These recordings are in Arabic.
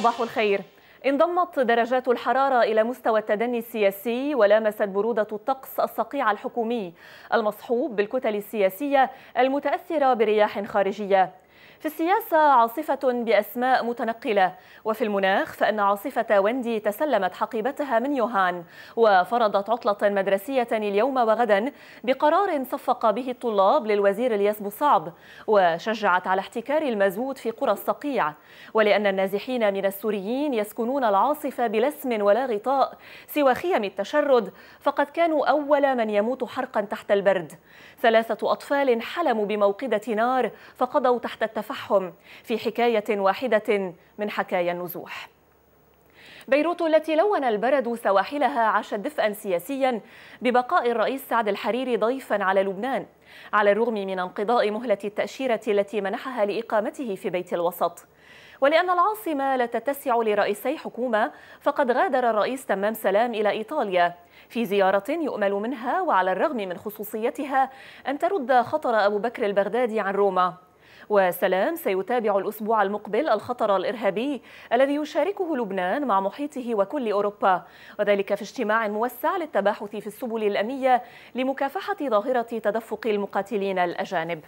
صباح الخير انضمت درجات الحرارة إلى مستوى التدني السياسي ولامست برودة الطقس الصقيع الحكومي المصحوب بالكتل السياسية المتأثرة برياح خارجية في السياسة عاصفة بأسماء متنقلة وفي المناخ فإن عاصفة وندي تسلمت حقيبتها من يوهان وفرضت عطلة مدرسية اليوم وغدا بقرار صفق به الطلاب للوزير الياس بوصعب وشجعت على احتكار المزود في قرى الصقيع ولأن النازحين من السوريين يسكنون العاصفة بلا اسم ولا غطاء سوى خيم التشرد فقد كانوا أول من يموت حرقا تحت البرد ثلاثة أطفال حلموا بموقدة نار فقضوا تحت التفاعل التفحم في حكاية واحدة من حكايا النزوح بيروت التي لون البرد سواحلها عاشت دفئا سياسيا ببقاء الرئيس سعد الحريري ضيفا على لبنان على الرغم من انقضاء مهلة التأشيرة التي منحها لإقامته في بيت الوسط ولأن العاصمة لا تتسع لرئيسي حكومة فقد غادر الرئيس تمام سلام إلى إيطاليا في زيارة يؤمل منها وعلى الرغم من خصوصيتها أن ترد خطر أبو بكر البغدادي عن روما وسلام سيتابع الأسبوع المقبل الخطر الإرهابي الذي يشاركه لبنان مع محيطه وكل أوروبا وذلك في اجتماع موسع للتباحث في السبل الأمنية لمكافحة ظاهرة تدفق المقاتلين الأجانب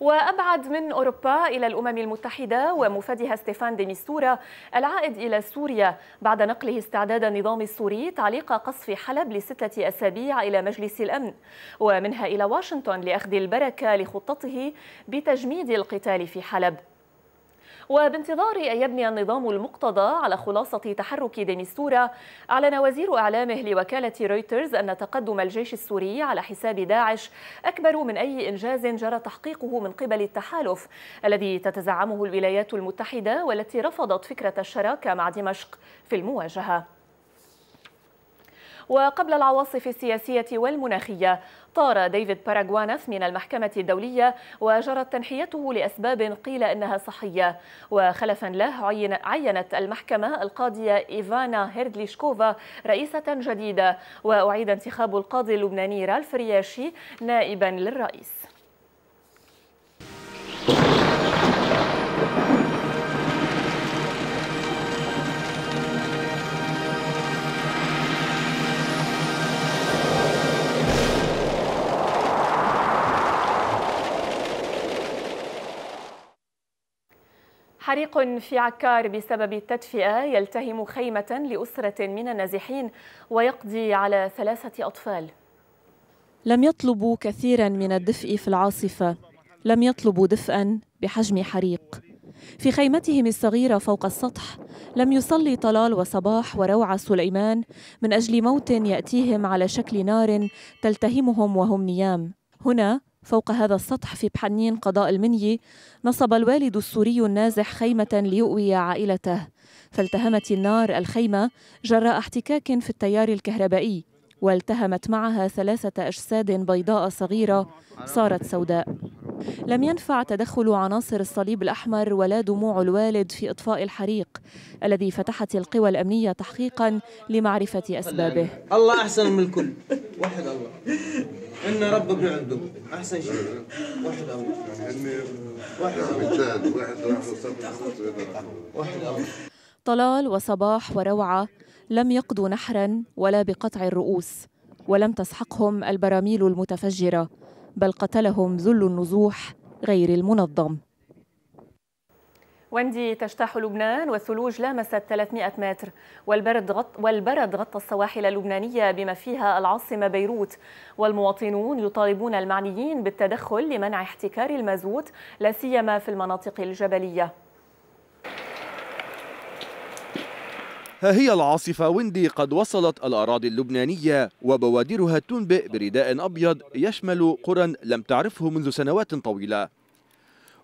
وأبعد من أوروبا إلى الأمم المتحدة ومفادها ستيفان ديميستورا العائد إلى سوريا بعد نقله استعداد النظام السوري تعليق قصف حلب لستة أسابيع إلى مجلس الأمن ومنها إلى واشنطن لأخذ البركة لخطته بتجميد القتال في حلب وبانتظار أن يبني النظام المقتضى على خلاصة تحرك دينستورا أعلن وزير إعلامه لوكالة رويترز أن تقدم الجيش السوري على حساب داعش أكبر من أي إنجاز جرى تحقيقه من قبل التحالف الذي تتزعمه الولايات المتحدة والتي رفضت فكرة الشراكة مع دمشق في المواجهة وقبل العواصف السياسية والمناخية طار ديفيد باراغوانس من المحكمة الدولية وجرت تنحيته لأسباب قيل إنها صحية وخلفا له عينت المحكمة القاضية إيفانا هيردليشكوفا رئيسة جديدة وأعيد انتخاب القاضي اللبناني رالف رياشي نائبا للرئيس حريق في عكار بسبب التدفئة يلتهم خيمة لأسرة من النازحين ويقضي على ثلاثة أطفال لم يطلبوا كثيرا من الدفء في العاصفة لم يطلبوا دفئا بحجم حريق في خيمتهم الصغيرة فوق السطح لم يصلي طلال وصباح وروعة سليمان من أجل موت يأتيهم على شكل نار تلتهمهم وهم نيام هنا فوق هذا السطح في بحنين قضاء المني نصب الوالد السوري النازح خيمة ليؤوي عائلته فالتهمت النار الخيمة جراء احتكاك في التيار الكهربائي والتهمت معها ثلاثة أجساد بيضاء صغيرة صارت سوداء لم ينفع تدخل عناصر الصليب الأحمر ولا دموع الوالد في إطفاء الحريق الذي فتحت القوى الأمنية تحقيقا لمعرفة أسبابه الله أحسن من الكل واحد الله إن ابن عنده أحسن شيء واحد الله واحد الله واحد الله طلال وصباح وروعة لم يقضوا نحرا ولا بقطع الرؤوس ولم تسحقهم البراميل المتفجره بل قتلهم ذل النزوح غير المنظم وندي تجتاح لبنان والثلوج لامست 300 متر والبرد غط والبرد غطى السواحل اللبنانية بما فيها العاصمة بيروت والمواطنون يطالبون المعنيين بالتدخل لمنع احتكار المازوت لا سيما في المناطق الجبلية ها هي العاصفة ويندي قد وصلت الأراضي اللبنانية وبوادرها تنبئ برداء أبيض يشمل قرى لم تعرفه منذ سنوات طويلة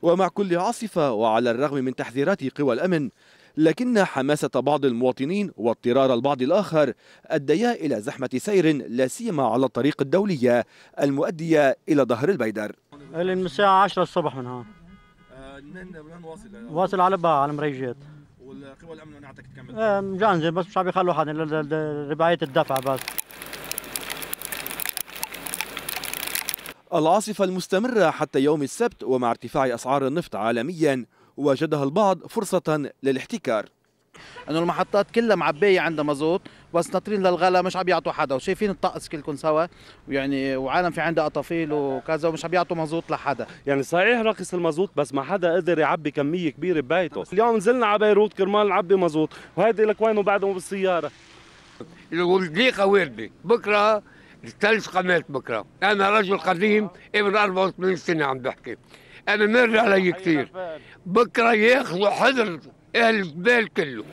ومع كل عاصفة وعلى الرغم من تحذيرات قوى الأمن لكن حماسة بعض المواطنين واضطرار البعض الآخر أديا إلى زحمة سير لا سيما على الطريق الدولية المؤدية إلى ظهر البيدر الساعة 10 الصبح من هون آه، واصل على بقى على مريجات القوى الامن منعتك تكمل؟ ايه مجانزين بس مش عم يخلوا حدا رباعيه الدفع بس العاصفة المستمرة حتى يوم السبت ومع ارتفاع أسعار النفط عالميا وجدها البعض فرصة للاحتكار انه المحطات كلها معبيه عندها مازوت بس ناطرين للغلا مش عم يعطوا حدا وشايفين الطقس كلكم سوا ويعني وعالم في عندها قطافيل وكذا ومش عم يعطوا مازوت لحدا يعني صحيح رخص المازوت بس ما حدا قدر يعبي كميه كبيره ببيته اليوم نزلنا على بيروت كرمال نعبي مازوت وهيدي لك وينه بعده بالسياره والضيقه وردي بكره الثلج قمات بكره انا رجل قديم ابن 84 سنه عم بحكي انا مر علي كثير بكره ياخذوا حذر اهل الجبال كله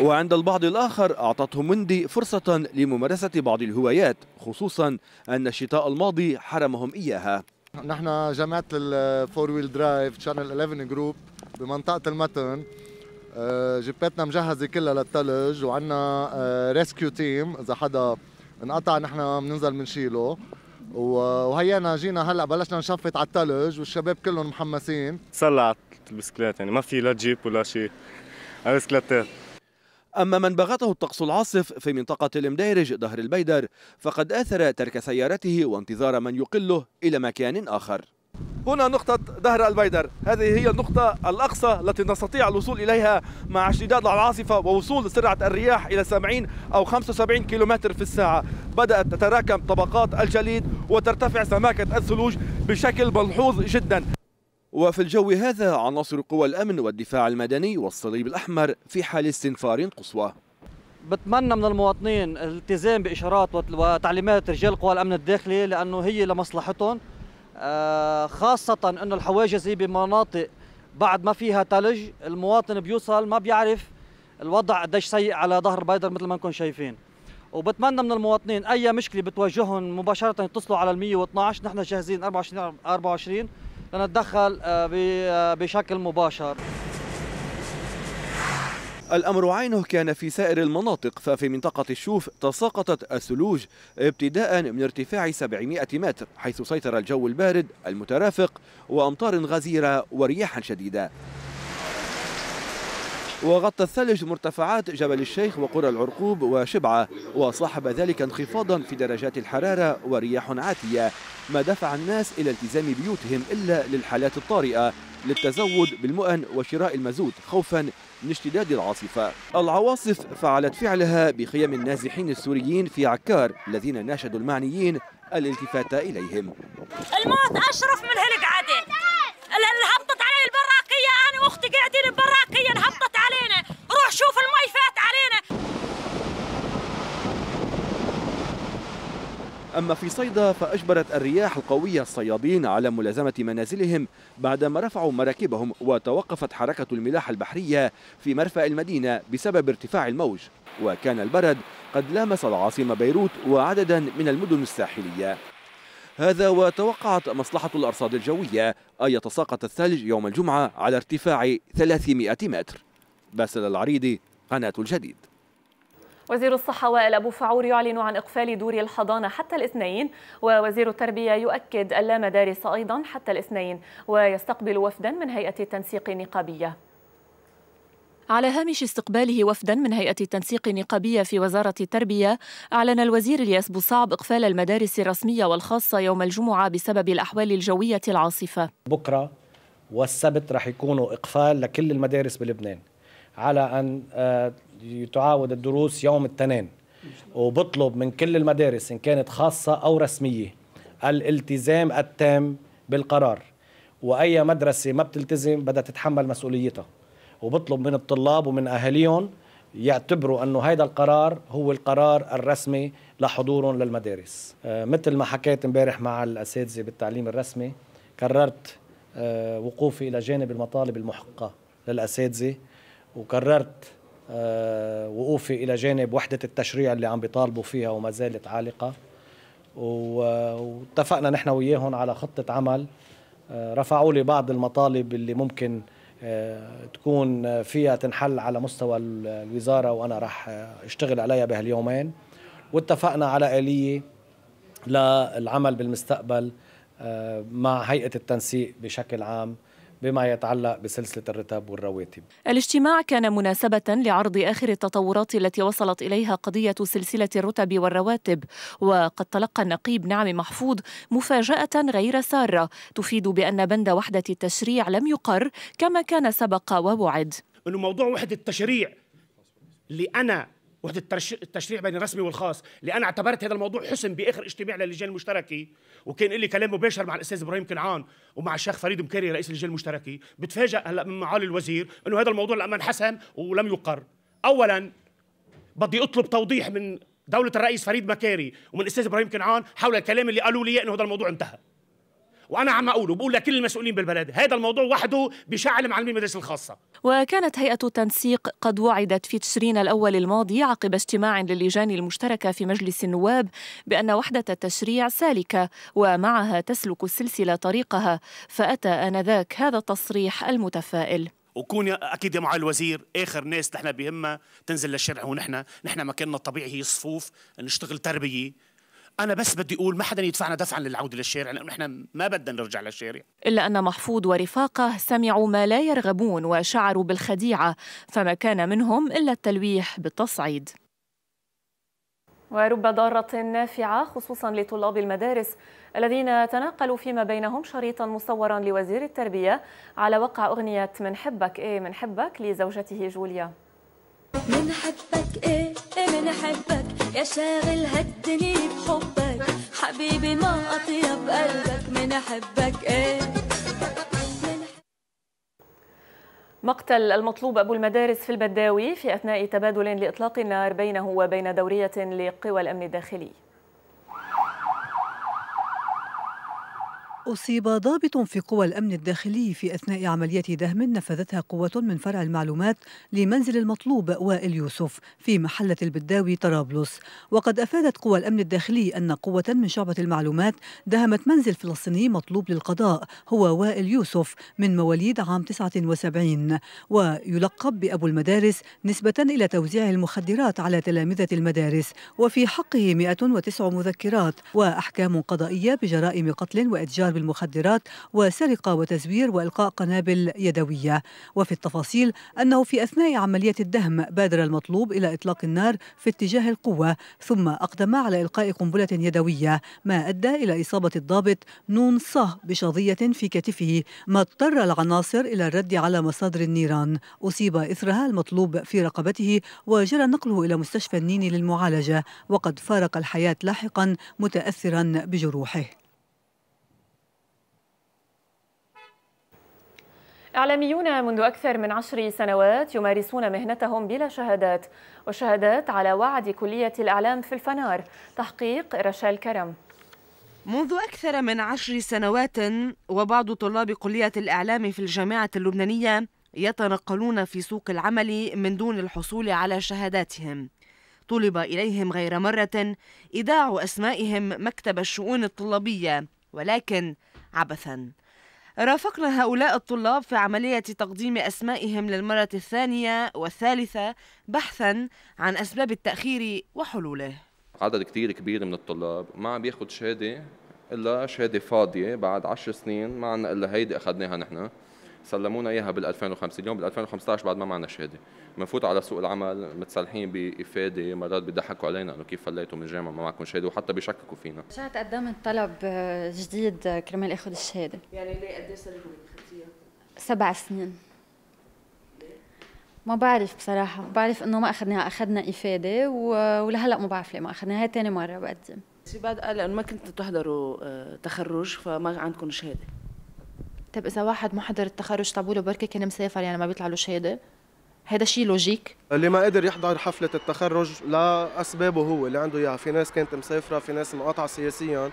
وعند البعض الآخر أعطتهم مندي فرصة لممارسة بعض الهوايات خصوصا أن الشتاء الماضي حرمهم إياها نحن جماعة الفور ويل درايف شانل 11 جروب بمنطقة المتن آه، جيباتنا مجهزة كلها للثلج وعندنا ريسكيو آه، تيم إذا حدا انقطع نحن بننزل بنشيله وهينا جينا هلا بلشنا نشفط على الثلج والشباب كلهم محمسين تسلعت البسكليت يعني ما في لا جيب ولا شيء على بسكليتات أما من بغته الطقس العاصف في منطقة المدارج ظهر البيدر فقد آثر ترك سيارته وانتظار من يقله إلى مكان آخر هنا نقطة دهر البيدر هذه هي النقطة الأقصى التي نستطيع الوصول إليها مع اشتداد العاصفة ووصول سرعة الرياح إلى 70 أو 75 كيلومتر في الساعة بدأت تتراكم طبقات الجليد وترتفع سماكة الثلوج بشكل ملحوظ جدا وفي الجو هذا عناصر قوى الأمن والدفاع المدني والصليب الأحمر في حال استنفار قصوى بتمنى من المواطنين الالتزام بإشارات وتعليمات رجال قوى الأمن الداخلي لأنه هي لمصلحتهم آه، خاصة أن الحواجز هي بمناطق بعد ما فيها ثلج المواطن بيوصل ما بيعرف الوضع قديش سيء على ظهر بيدر مثل ما انكم شايفين وبتمنى من المواطنين اي مشكله بتواجههم مباشره يتصلوا على ال 112 نحن جاهزين 24 24 لنتدخل آه، آه، بشكل مباشر الأمر عينه كان في سائر المناطق ففي منطقة الشوف تساقطت الثلوج ابتداء من ارتفاع 700 متر حيث سيطر الجو البارد المترافق وأمطار غزيرة ورياح شديدة وغطى الثلج مرتفعات جبل الشيخ وقرى العرقوب وشبعة وصاحب ذلك انخفاضا في درجات الحرارة ورياح عاتية ما دفع الناس إلى التزام بيوتهم إلا للحالات الطارئة للتزود بالمؤن وشراء المازوت خوفا من اشتداد العاصفة العواصف فعلت فعلها بخيم النازحين السوريين في عكار الذين ناشدوا المعنيين الالتفات إليهم الموت أشرف من هالقعدة هبطت علي البراقية أنا وأختي قاعدين البراقية انهبطت علينا روح شوف المي فات علينا أما في صيدا فأجبرت الرياح القوية الصيادين على ملازمة منازلهم بعدما رفعوا مراكبهم وتوقفت حركة الملاحة البحرية في مرفأ المدينة بسبب ارتفاع الموج وكان البرد قد لامس العاصمة بيروت وعددا من المدن الساحلية هذا وتوقعت مصلحة الأرصاد الجوية أن يتساقط الثلج يوم الجمعة على ارتفاع 300 متر باسل العريدي قناة الجديد وزير الصحة وائل أبو فعور يعلن عن إقفال دور الحضانة حتى الاثنين ووزير التربية يؤكد اللامدارس أيضا حتى الاثنين ويستقبل وفدا من هيئة التنسيق النقابية على هامش استقباله وفدا من هيئة التنسيق النقابية في وزارة التربية أعلن الوزير الياس بوصعب إقفال المدارس الرسمية والخاصة يوم الجمعة بسبب الأحوال الجوية العاصفة بكرة والسبت رح يكونوا إقفال لكل المدارس بلبنان على أن آه، تعاود الدروس يوم التنين وبطلب من كل المدارس إن كانت خاصة أو رسمية الالتزام التام بالقرار وأي مدرسة ما بتلتزم بدها تتحمل مسؤوليتها وبطلب من الطلاب ومن أهاليهم يعتبروا أنه هذا القرار هو القرار الرسمي لحضورهم للمدارس آه، مثل ما حكيت امبارح مع الأساتذة بالتعليم الرسمي قررت آه، وقوفي إلى جانب المطالب المحقة للأساتذة وقررت آه، وقوفي إلى جانب وحدة التشريع اللي عم بيطالبوا فيها وما زالت عالقة واتفقنا نحن وياهم على خطة عمل آه، رفعوا لي بعض المطالب اللي ممكن آه، تكون فيها تنحل على مستوى الوزارة وأنا راح اشتغل عليها بهاليومين واتفقنا على آلية للعمل بالمستقبل مع هيئة التنسيق بشكل عام بما يتعلق بسلسلة الرتاب والرواتب الاجتماع كان مناسبة لعرض آخر التطورات التي وصلت إليها قضية سلسلة الرتب والرواتب وقد تلقى النقيب نعم محفوظ مفاجأة غير سارة تفيد بأن بند وحدة التشريع لم يقر كما كان سبق ووعد أنه موضوع وحدة التشريع اللي أنا وحده التشريع بين الرسمي والخاص اللي انا اعتبرت هذا الموضوع حسن باخر اجتماع للجان المشتركه وكان لي كلام مباشر مع الاستاذ ابراهيم كنعان ومع الشيخ فريد مكاري رئيس اللجان المشتركه بتفاجئ هلا من معالي الوزير انه هذا الموضوع لما انحسم ولم يقر اولا بدي اطلب توضيح من دوله الرئيس فريد مكاري ومن الاستاذ ابراهيم كنعان حول الكلام اللي قالوا لي انه هذا الموضوع انتهى وانا عم اقوله بقول لكل المسؤولين بالبلد هذا الموضوع وحده بشعل معلمي المدارس الخاصه وكانت هيئه التنسيق قد وعدت في تشرين الاول الماضي عقب اجتماع للجان المشتركه في مجلس النواب بان وحده التشريع سالكه ومعها تسلك السلسله طريقها فاتى انذاك هذا التصريح المتفائل وكون اكيد يا معالي الوزير اخر ناس نحن بهمها تنزل للشارع ونحن نحن مكاننا الطبيعي هي الصفوف نشتغل تربيه انا بس بدي اقول ما حدا يدفعنا دفعا للعوده للشارع لانه نحن ما بدنا نرجع للشارع الا ان محفوظ ورفاقه سمعوا ما لا يرغبون وشعروا بالخديعه فما كان منهم الا التلويح بالتصعيد ورب ضارة نافعة خصوصا لطلاب المدارس الذين تناقلوا فيما بينهم شريطا مصورا لوزير التربية على وقع أغنية من حبك إيه من حبك لزوجته جوليا من حبك إيه،, ايه من حبك يا شاغل هالدني بحبك حبيبي ما اطيب قلبك من حبك ايه مقتل المطلوب أبو المدارس في البداوي في أثناء تبادل لإطلاق النار بينه وبين دورية لقوى الأمن الداخلي أصيب ضابط في قوى الأمن الداخلي في أثناء عملية دهم نفذتها قوة من فرع المعلومات لمنزل المطلوب وائل يوسف في محلة البداوي طرابلس وقد أفادت قوى الأمن الداخلي أن قوة من شعبة المعلومات دهمت منزل فلسطيني مطلوب للقضاء هو وائل يوسف من مواليد عام 79 ويلقب بأبو المدارس نسبة إلى توزيع المخدرات على تلامذة المدارس وفي حقه 109 مذكرات وأحكام قضائية بجرائم قتل وإتجار بالمخدرات المخدرات وسرقة وتزوير وإلقاء قنابل يدوية وفي التفاصيل أنه في أثناء عملية الدهم بادر المطلوب إلى إطلاق النار في اتجاه القوة ثم أقدم على إلقاء قنبلة يدوية ما أدى إلى إصابة الضابط نون صه بشظية في كتفه ما اضطر العناصر إلى الرد على مصادر النيران أصيب إثرها المطلوب في رقبته وجرى نقله إلى مستشفى النين للمعالجة وقد فارق الحياة لاحقا متأثرا بجروحه إعلاميون منذ أكثر من عشر سنوات يمارسون مهنتهم بلا شهادات والشهادات على وعد كلية الإعلام في الفنار تحقيق رشال كرم منذ أكثر من عشر سنوات وبعض طلاب كلية الإعلام في الجامعة اللبنانية يتنقلون في سوق العمل من دون الحصول على شهاداتهم طلب إليهم غير مرة إيداع أسمائهم مكتب الشؤون الطلابية ولكن عبثاً رافقنا هؤلاء الطلاب في عملية تقديم أسمائهم للمرة الثانية والثالثة بحثا عن أسباب التأخير وحلوله عدد كتير كبير من الطلاب ما عم بياخد شهادة إلا شهادة فاضية بعد عشر سنين ما عنا إلا هيدي أخذناها نحن سلمونا اياها بال 2005 اليوم بال 2015 بعد ما معنا شهاده بنفوت على سوق العمل متسلحين بافاده مرات بيضحكوا علينا انه كيف فليتوا من الجامعه ما معكم شهاده وحتى بيشككوا فينا رجعت قدمت طلب جديد آه، كرمال اخذ الشهاده يعني ليه قد ايه اخذتيها؟ سبع سنين ما بعرف بصراحة بعرف انه ما اخذناها اخذنا افادة ولهلا ما بعرف ليه ما اخذناها هي تاني مرة بقدم بعد قال لانه ما كنتوا تحضروا آه، تخرج فما عندكم شهادة طب اذا واحد ما حضر التخرج تبوله بركي كان مسافر يعني ما بيطلع له شهاده هذا شيء لوجيك اللي ما قدر يحضر حفله التخرج لاسبابه هو اللي عنده اياها في ناس كانت مسافره في ناس مقاطعه سياسيا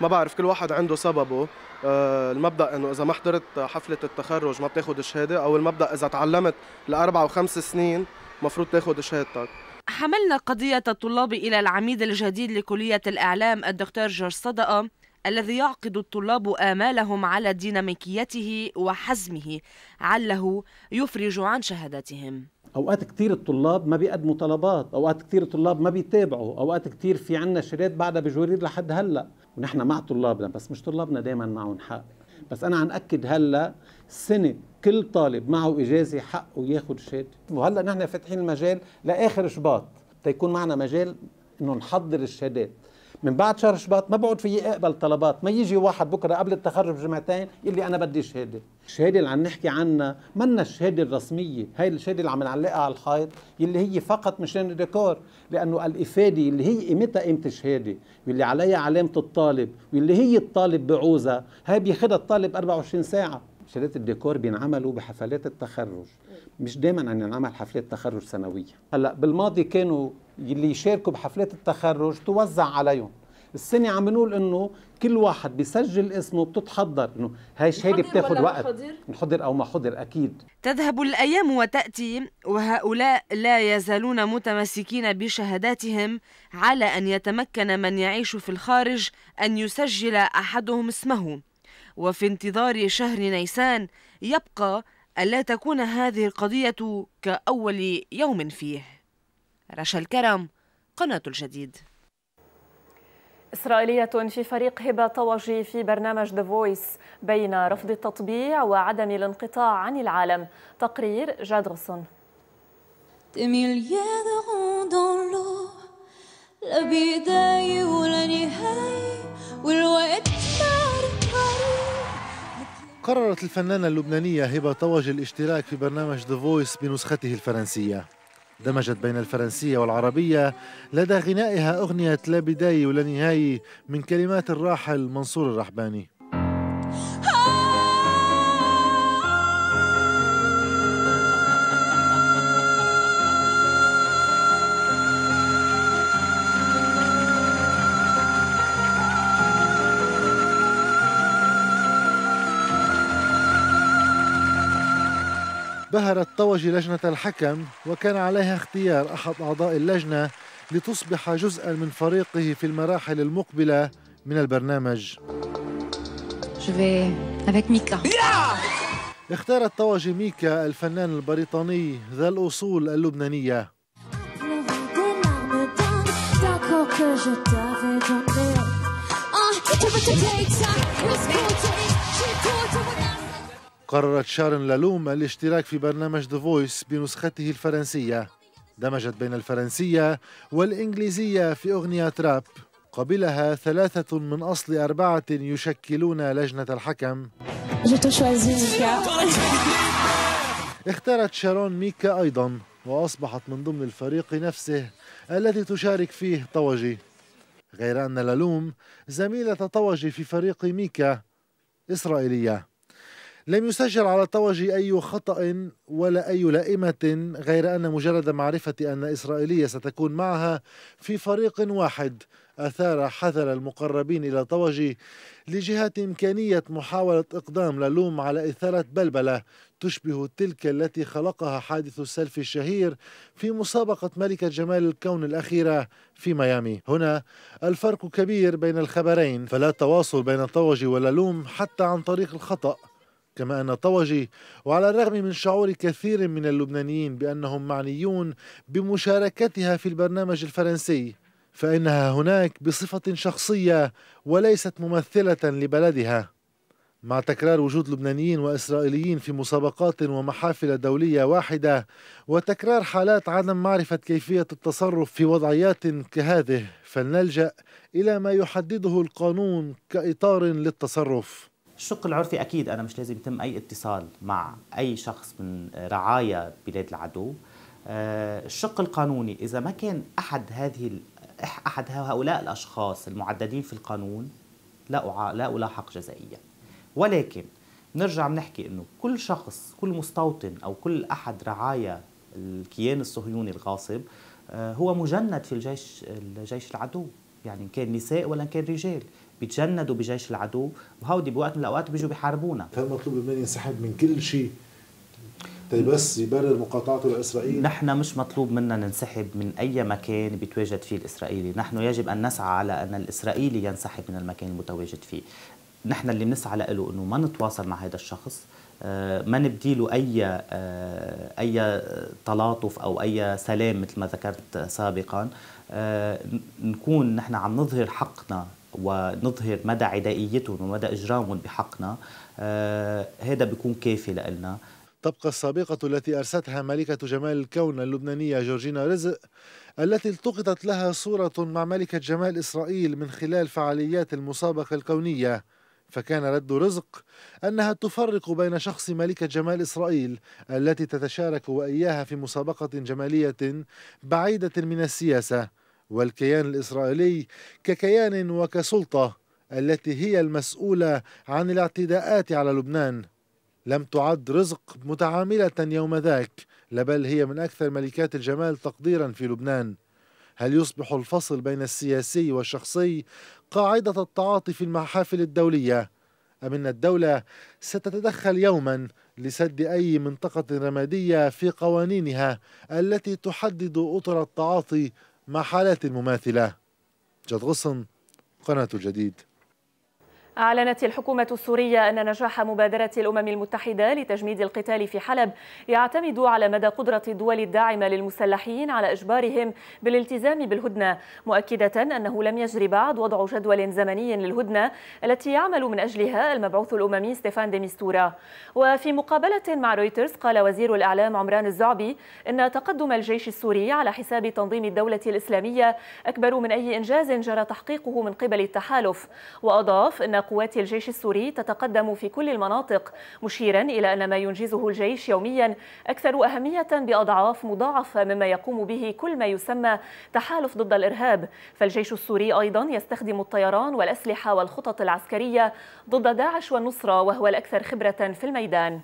ما بعرف كل واحد عنده سببه آه، المبدا انه اذا ما حضرت حفله التخرج ما بتاخذ شهاده او المبدا اذا تعلمت لاربع وخمس سنين مفروض تاخذ شهادتك حملنا قضية الطلاب إلى العميد الجديد لكلية الإعلام الدكتور جورج صدقة الذي يعقد الطلاب آمالهم على ديناميكيته وحزمه عله يفرج عن شهاداتهم اوقات كثير الطلاب ما بيقدموا طلبات اوقات كثير الطلاب ما بيتابعوا اوقات كثير في عنا شريط بعدها بجوريد لحد هلا ونحن مع طلابنا بس مش طلابنا دائما معهم حق بس انا عم اكد هلا سنه كل طالب معه اجازه حقه ياخذ شهاده وهلا نحن فاتحين المجال لاخر شباط تيكون معنا مجال انه نحضر الشهادات من بعد شهر شباط ما بقعد فيي اقبل طلبات ما يجي واحد بكره قبل التخرج بجمعتين يقول لي انا بدي شهاده الشهاده اللي عم نحكي عنها منا الشهاده الرسميه هاي الشهاده اللي عم نعلقها على الحائط اللي هي فقط مشان الديكور لانه الافاده اللي هي قيمتها قيمه الشهاده واللي عليها علامه الطالب واللي هي الطالب بعوزها هاي بياخذها الطالب 24 ساعه شهادات الديكور بينعملوا بحفلات التخرج مش دائما عم ينعمل حفلات تخرج سنويه هلا بالماضي كانوا اللي يشاركوا بحفلات التخرج توزع عليهم السنة عم نقول انه كل واحد بيسجل اسمه بتتحضر انه هاي الشهادة بتاخد وقت نحضر او ما حضر اكيد تذهب الايام وتاتي وهؤلاء لا يزالون متمسكين بشهاداتهم على ان يتمكن من يعيش في الخارج ان يسجل احدهم اسمه وفي انتظار شهر نيسان يبقى الا تكون هذه القضية كأول يوم فيه رشا الكرم قناة الجديد إسرائيلية في فريق هبة طوجي في برنامج ذا فويس بين رفض التطبيع وعدم الانقطاع عن العالم تقرير جاد غصن قررت الفنانة اللبنانية هبة طوجي الاشتراك في برنامج ذا فويس بنسخته الفرنسية دمجت بين الفرنسية والعربية لدى غنائها أغنية لا بداية ولا نهاية من كلمات الراحل منصور الرحباني آه، بهرت طوج لجنة الحكم وكان عليها اختيار أحد أعضاء اللجنة لتصبح جزءا من فريقه في المراحل المقبلة من البرنامج اختارت طواجي ميكا الفنان البريطاني ذا الأصول اللبنانية oh, قررت شارن لالوم الاشتراك في برنامج ذا فويس بنسخته الفرنسية دمجت بين الفرنسية والإنجليزية في أغنية راب قبلها ثلاثة من أصل أربعة يشكلون لجنة الحكم اختارت شارون ميكا أيضا وأصبحت من ضمن الفريق نفسه الذي تشارك فيه طوجي غير أن لالوم زميلة طوجي في فريق ميكا إسرائيلية لم يسجل على طوجي أي خطأ ولا أي لائمة غير أن مجرد معرفة أن إسرائيلية ستكون معها في فريق واحد أثار حذر المقربين إلى طوجي لجهة إمكانية محاولة إقدام للوم على إثارة بلبلة تشبه تلك التي خلقها حادث السلف الشهير في مسابقة ملكة جمال الكون الأخيرة في ميامي هنا الفرق كبير بين الخبرين فلا تواصل بين طوجي وللوم حتى عن طريق الخطأ كما أن طوجي وعلى الرغم من شعور كثير من اللبنانيين بأنهم معنيون بمشاركتها في البرنامج الفرنسي فإنها هناك بصفة شخصية وليست ممثلة لبلدها مع تكرار وجود لبنانيين وإسرائيليين في مسابقات ومحافل دولية واحدة وتكرار حالات عدم معرفة كيفية التصرف في وضعيات كهذه فلنلجأ إلى ما يحدده القانون كإطار للتصرف الشق العرفي اكيد انا مش لازم يتم اي اتصال مع اي شخص من رعايا بلاد العدو آه، الشق القانوني اذا ما كان احد هذه احد هؤلاء الاشخاص المعددين في القانون لا لا الاحق جزائيا ولكن نرجع بنحكي انه كل شخص كل مستوطن او كل احد رعايا الكيان الصهيوني الغاصب آه، هو مجند في الجيش الجيش العدو يعني ان كان نساء ولا ان كان رجال بيتجندوا بجيش العدو وهودي بوقت من الاوقات بيجوا بيحاربونا كان مطلوب لبنان ينسحب من كل شيء طيب بس يبرر مقاطعته لاسرائيل نحن مش مطلوب منا ننسحب من اي مكان بيتواجد فيه الاسرائيلي، نحن يجب ان نسعى على ان الاسرائيلي ينسحب من المكان المتواجد فيه. نحن اللي بنسعى له انه ما نتواصل مع هذا الشخص، آه، ما نبدي له اي آه، اي تلاطف او اي سلام مثل ما ذكرت سابقا، آه، نكون نحن عم نظهر حقنا ونظهر مدى عدائيتهم ومدى إجرامهم بحقنا آه، هذا بيكون كافي لنا تبقى السابقة التي أرستها ملكة جمال الكون اللبنانية جورجينا رزق التي التقطت لها صورة مع ملكة جمال إسرائيل من خلال فعاليات المسابقة الكونية فكان رد رزق أنها تفرق بين شخص ملكة جمال إسرائيل التي تتشارك وإياها في مسابقة جمالية بعيدة من السياسة والكيان الإسرائيلي ككيان وكسلطة التي هي المسؤولة عن الاعتداءات على لبنان لم تعد رزق متعاملة يوم ذاك لبل هي من أكثر ملكات الجمال تقديرا في لبنان هل يصبح الفصل بين السياسي والشخصي قاعدة التعاطي في المحافل الدولية أم أن الدولة ستتدخل يوما لسد أي منطقة رمادية في قوانينها التي تحدد أطر التعاطي مع حالات المماثلة جد غصن قناة الجديد أعلنت الحكومة السورية أن نجاح مبادرة الأمم المتحدة لتجميد القتال في حلب يعتمد على مدى قدرة الدول الداعمة للمسلحين على إجبارهم بالالتزام بالهدنة مؤكدة أنه لم يجري بعد وضع جدول زمني للهدنة التي يعمل من أجلها المبعوث الأممي ستيفان ديمستورا وفي مقابلة مع رويترز قال وزير الإعلام عمران الزعبي أن تقدم الجيش السوري على حساب تنظيم الدولة الإسلامية أكبر من أي إنجاز جرى تحقيقه من قبل التحالف وأضاف أن قوات الجيش السوري تتقدم في كل المناطق مشيرا إلى أن ما ينجزه الجيش يوميا أكثر أهمية بأضعاف مضاعفة مما يقوم به كل ما يسمى تحالف ضد الإرهاب فالجيش السوري أيضا يستخدم الطيران والأسلحة والخطط العسكرية ضد داعش والنصرة وهو الأكثر خبرة في الميدان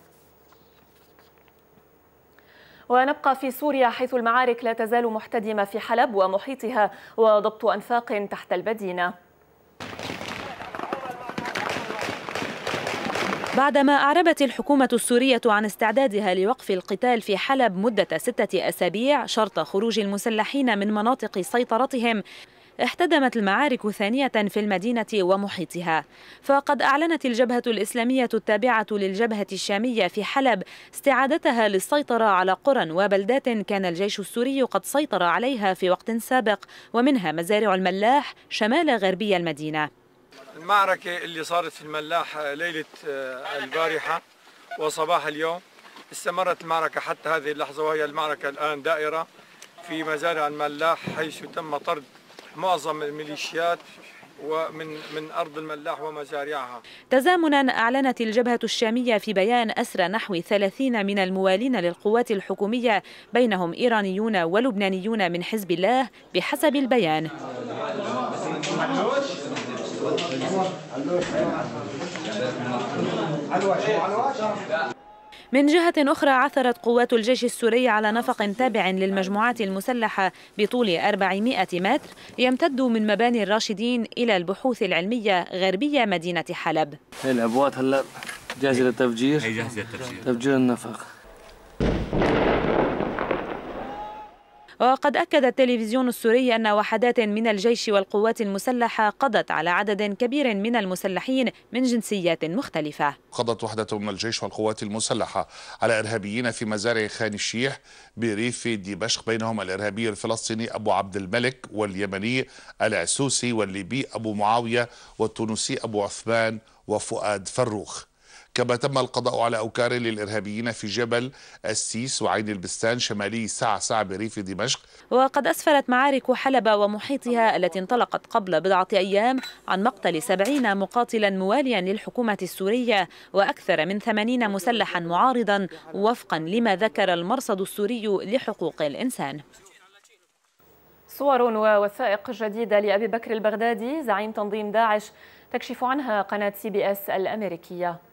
ونبقى في سوريا حيث المعارك لا تزال محتدمة في حلب ومحيطها وضبط أنفاق تحت البدينة بعدما أعربت الحكومة السورية عن استعدادها لوقف القتال في حلب مدة ستة أسابيع شرط خروج المسلحين من مناطق سيطرتهم احتدمت المعارك ثانية في المدينة ومحيطها فقد أعلنت الجبهة الإسلامية التابعة للجبهة الشامية في حلب استعادتها للسيطرة على قرى وبلدات كان الجيش السوري قد سيطر عليها في وقت سابق ومنها مزارع الملاح شمال غربي المدينة المعركة اللي صارت في الملاح آه، ليلة آه، البارحة وصباح اليوم استمرت المعركة حتى هذه اللحظة وهي المعركة الآن دائرة في مزارع الملاح حيث تم طرد معظم الميليشيات ومن من ارض الملاح ومزارعها. تزامنا اعلنت الجبهه الشاميه في بيان اسرى نحو 30 من الموالين للقوات الحكوميه بينهم ايرانيون ولبنانيون من حزب الله بحسب البيان. من جهة أخرى عثرت قوات الجيش السوري على نفق تابع للمجموعات المسلحة بطول 400 متر يمتد من مباني الراشدين إلى البحوث العلمية غربية مدينة حلب هي الأبوات هلا جاهزة للتفجير هي جاهزة للتفجير تفجير النفق وقد أكد التلفزيون السوري أن وحدات من الجيش والقوات المسلحة قضت على عدد كبير من المسلحين من جنسيات مختلفة قضت وحدة من الجيش والقوات المسلحة على إرهابيين في مزارع خان الشيح بريف دمشق بينهم الإرهابي الفلسطيني أبو عبد الملك واليمني العسوسي والليبي أبو معاوية والتونسي أبو عثمان وفؤاد فروخ كما تم القضاء على أوكار للإرهابيين في جبل السيس وعين البستان شمالي سعسع بريف دمشق وقد أسفرت معارك حلب ومحيطها التي انطلقت قبل بضعة أيام عن مقتل سبعين مقاتلا مواليا للحكومة السورية وأكثر من ثمانين مسلحا معارضا وفقا لما ذكر المرصد السوري لحقوق الإنسان صور ووثائق جديدة لأبي بكر البغدادي زعيم تنظيم داعش تكشف عنها قناة سي بي اس الأمريكية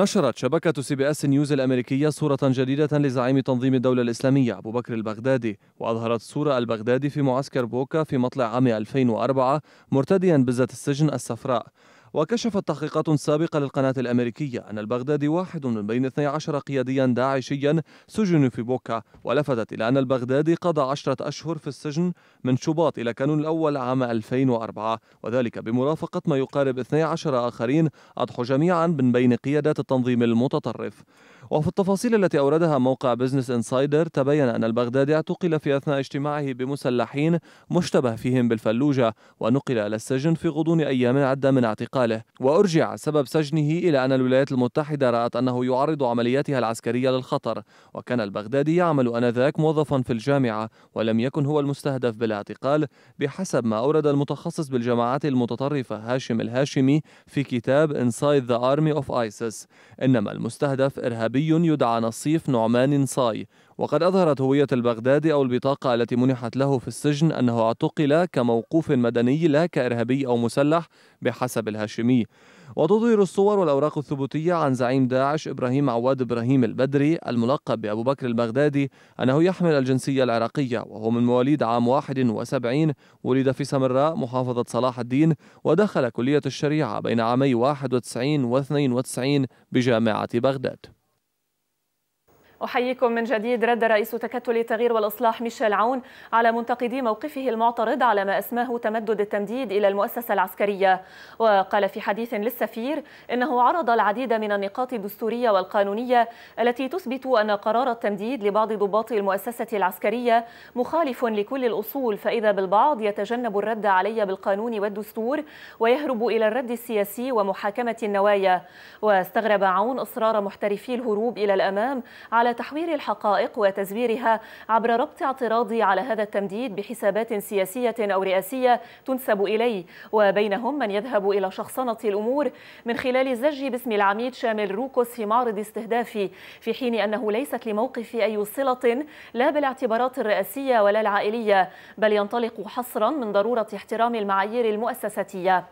نشرت شبكة سي بي اس نيوز الأمريكية صورة جديدة لزعيم تنظيم الدولة الإسلامية أبو بكر البغدادي وأظهرت الصورة البغدادي في معسكر بوكا في مطلع عام 2004 مرتديا بزة السجن الصفراء وكشفت تحقيقات سابقة للقناة الأمريكية أن البغدادي واحد من بين 12 قياديا داعشيا سجنوا في بوكا ولفتت إلى أن البغدادي قضى عشرة أشهر في السجن من شباط إلى كانون الأول عام 2004 وذلك بمرافقة ما يقارب 12 آخرين أضحوا جميعا من بين قيادات التنظيم المتطرف وفي التفاصيل التي أوردها موقع بيزنس إنسايدر تبين أن البغدادي اعتقل في أثناء اجتماعه بمسلحين مشتبه فيهم بالفلوجة ونقل إلى السجن في غضون أيام عدة من اعتقاله وأرجع سبب سجنه إلى أن الولايات المتحدة رأت أنه يعرض عملياتها العسكرية للخطر وكان البغدادي يعمل أنذاك موظفا في الجامعة ولم يكن هو المستهدف بالاعتقال بحسب ما أورد المتخصص بالجماعات المتطرفة هاشم الهاشمي في كتاب Inside the Army of ISIS إنما المستهدف إرهابي عربي يدعى نصيف نعمان صاي وقد أظهرت هوية البغدادي أو البطاقة التي منحت له في السجن أنه اعتقل كموقوف مدني لا كإرهابي أو مسلح بحسب الهاشمي وتظهر الصور والأوراق الثبوتية عن زعيم داعش إبراهيم عواد إبراهيم البدري الملقب بأبو بكر البغدادي أنه يحمل الجنسية العراقية وهو من مواليد عام 71 ولد في سمراء محافظة صلاح الدين ودخل كلية الشريعة بين عامي 91 و 92 بجامعة بغداد أحييكم من جديد رد رئيس تكتل التغيير والإصلاح ميشيل عون على منتقدي موقفه المعترض على ما أسماه تمدد التمديد إلى المؤسسة العسكرية وقال في حديث للسفير إنه عرض العديد من النقاط الدستورية والقانونية التي تثبت أن قرار التمديد لبعض ضباط المؤسسة العسكرية مخالف لكل الأصول فإذا بالبعض يتجنب الرد علي بالقانون والدستور ويهرب إلى الرد السياسي ومحاكمة النوايا واستغرب عون إصرار محترفي الهروب إلى الأمام على على تحوير الحقائق وتزويرها عبر ربط اعتراضي على هذا التمديد بحسابات سياسية أو رئاسية تنسب إلي وبينهم من يذهب إلى شخصنة الأمور من خلال الزج باسم العميد شامل روكوس في معرض استهدافي في حين أنه ليست لموقفي أي صلة لا بالاعتبارات الرئاسية ولا العائلية بل ينطلق حصرا من ضرورة احترام المعايير المؤسساتية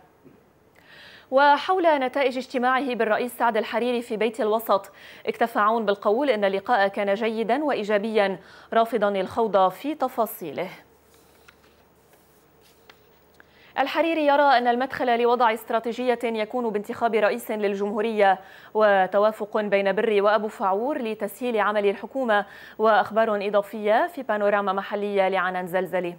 وحول نتائج اجتماعه بالرئيس سعد الحريري في بيت الوسط اكتفى عون بالقول إن اللقاء كان جيدا وإيجابيا رافضا الخوض في تفاصيله الحريري يرى أن المدخل لوضع استراتيجية يكون بانتخاب رئيس للجمهورية وتوافق بين بري وأبو فعور لتسهيل عمل الحكومة وأخبار إضافية في بانوراما محلية لعنان زلزلي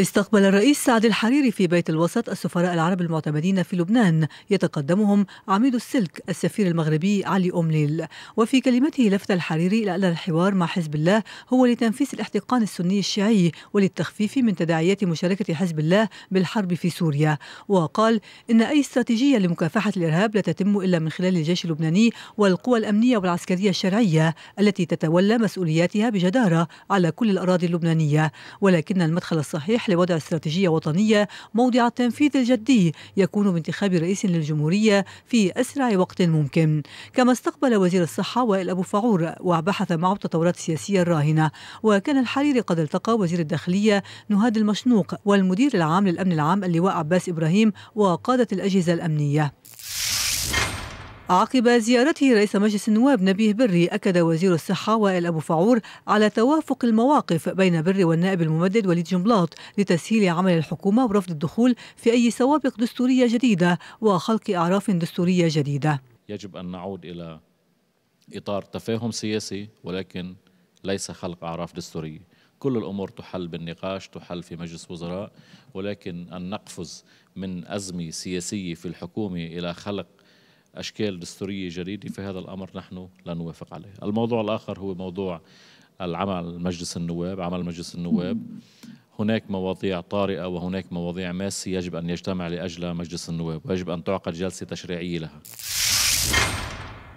استقبل الرئيس سعد الحريري في بيت الوسط السفراء العرب المعتمدين في لبنان يتقدمهم عميد السلك السفير المغربي علي أمليل وفي كلمته لفت الحريري إلى أن الحوار مع حزب الله هو لتنفيذ الاحتقان السني الشيعي وللتخفيف من تداعيات مشاركة حزب الله بالحرب في سوريا وقال إن أي استراتيجية لمكافحة الإرهاب لا تتم إلا من خلال الجيش اللبناني والقوى الأمنية والعسكرية الشرعية التي تتولى مسؤولياتها بجدارة على كل الأراضي اللبنانية ولكن المدخل الصحيح لوضع استراتيجية وطنية موضع التنفيذ الجدي يكون بانتخاب رئيس للجمهورية في أسرع وقت ممكن كما استقبل وزير الصحة وائل أبو فعور وبحث معه التطورات السياسية الراهنة وكان الحريري قد التقى وزير الداخلية نهاد المشنوق والمدير العام للأمن العام اللواء عباس إبراهيم وقادة الأجهزة الأمنية عقب زيارته رئيس مجلس النواب نبيه بري أكد وزير الصحة وائل أبو فعور على توافق المواقف بين بري والنائب الممدد وليد جنبلاط لتسهيل عمل الحكومة ورفض الدخول في أي سوابق دستورية جديدة وخلق أعراف دستورية جديدة يجب أن نعود إلى إطار تفاهم سياسي ولكن ليس خلق أعراف دستورية كل الأمور تحل بالنقاش تحل في مجلس وزراء ولكن أن نقفز من أزمة سياسية في الحكومة إلى خلق أشكال دستورية جديدة فهذا الأمر نحن لا نوافق عليه الموضوع الآخر هو موضوع العمل مجلس النواب عمل مجلس النواب هناك مواضيع طارئة وهناك مواضيع ماسة يجب أن يجتمع لأجلها مجلس النواب ويجب أن تعقد جلسة تشريعية لها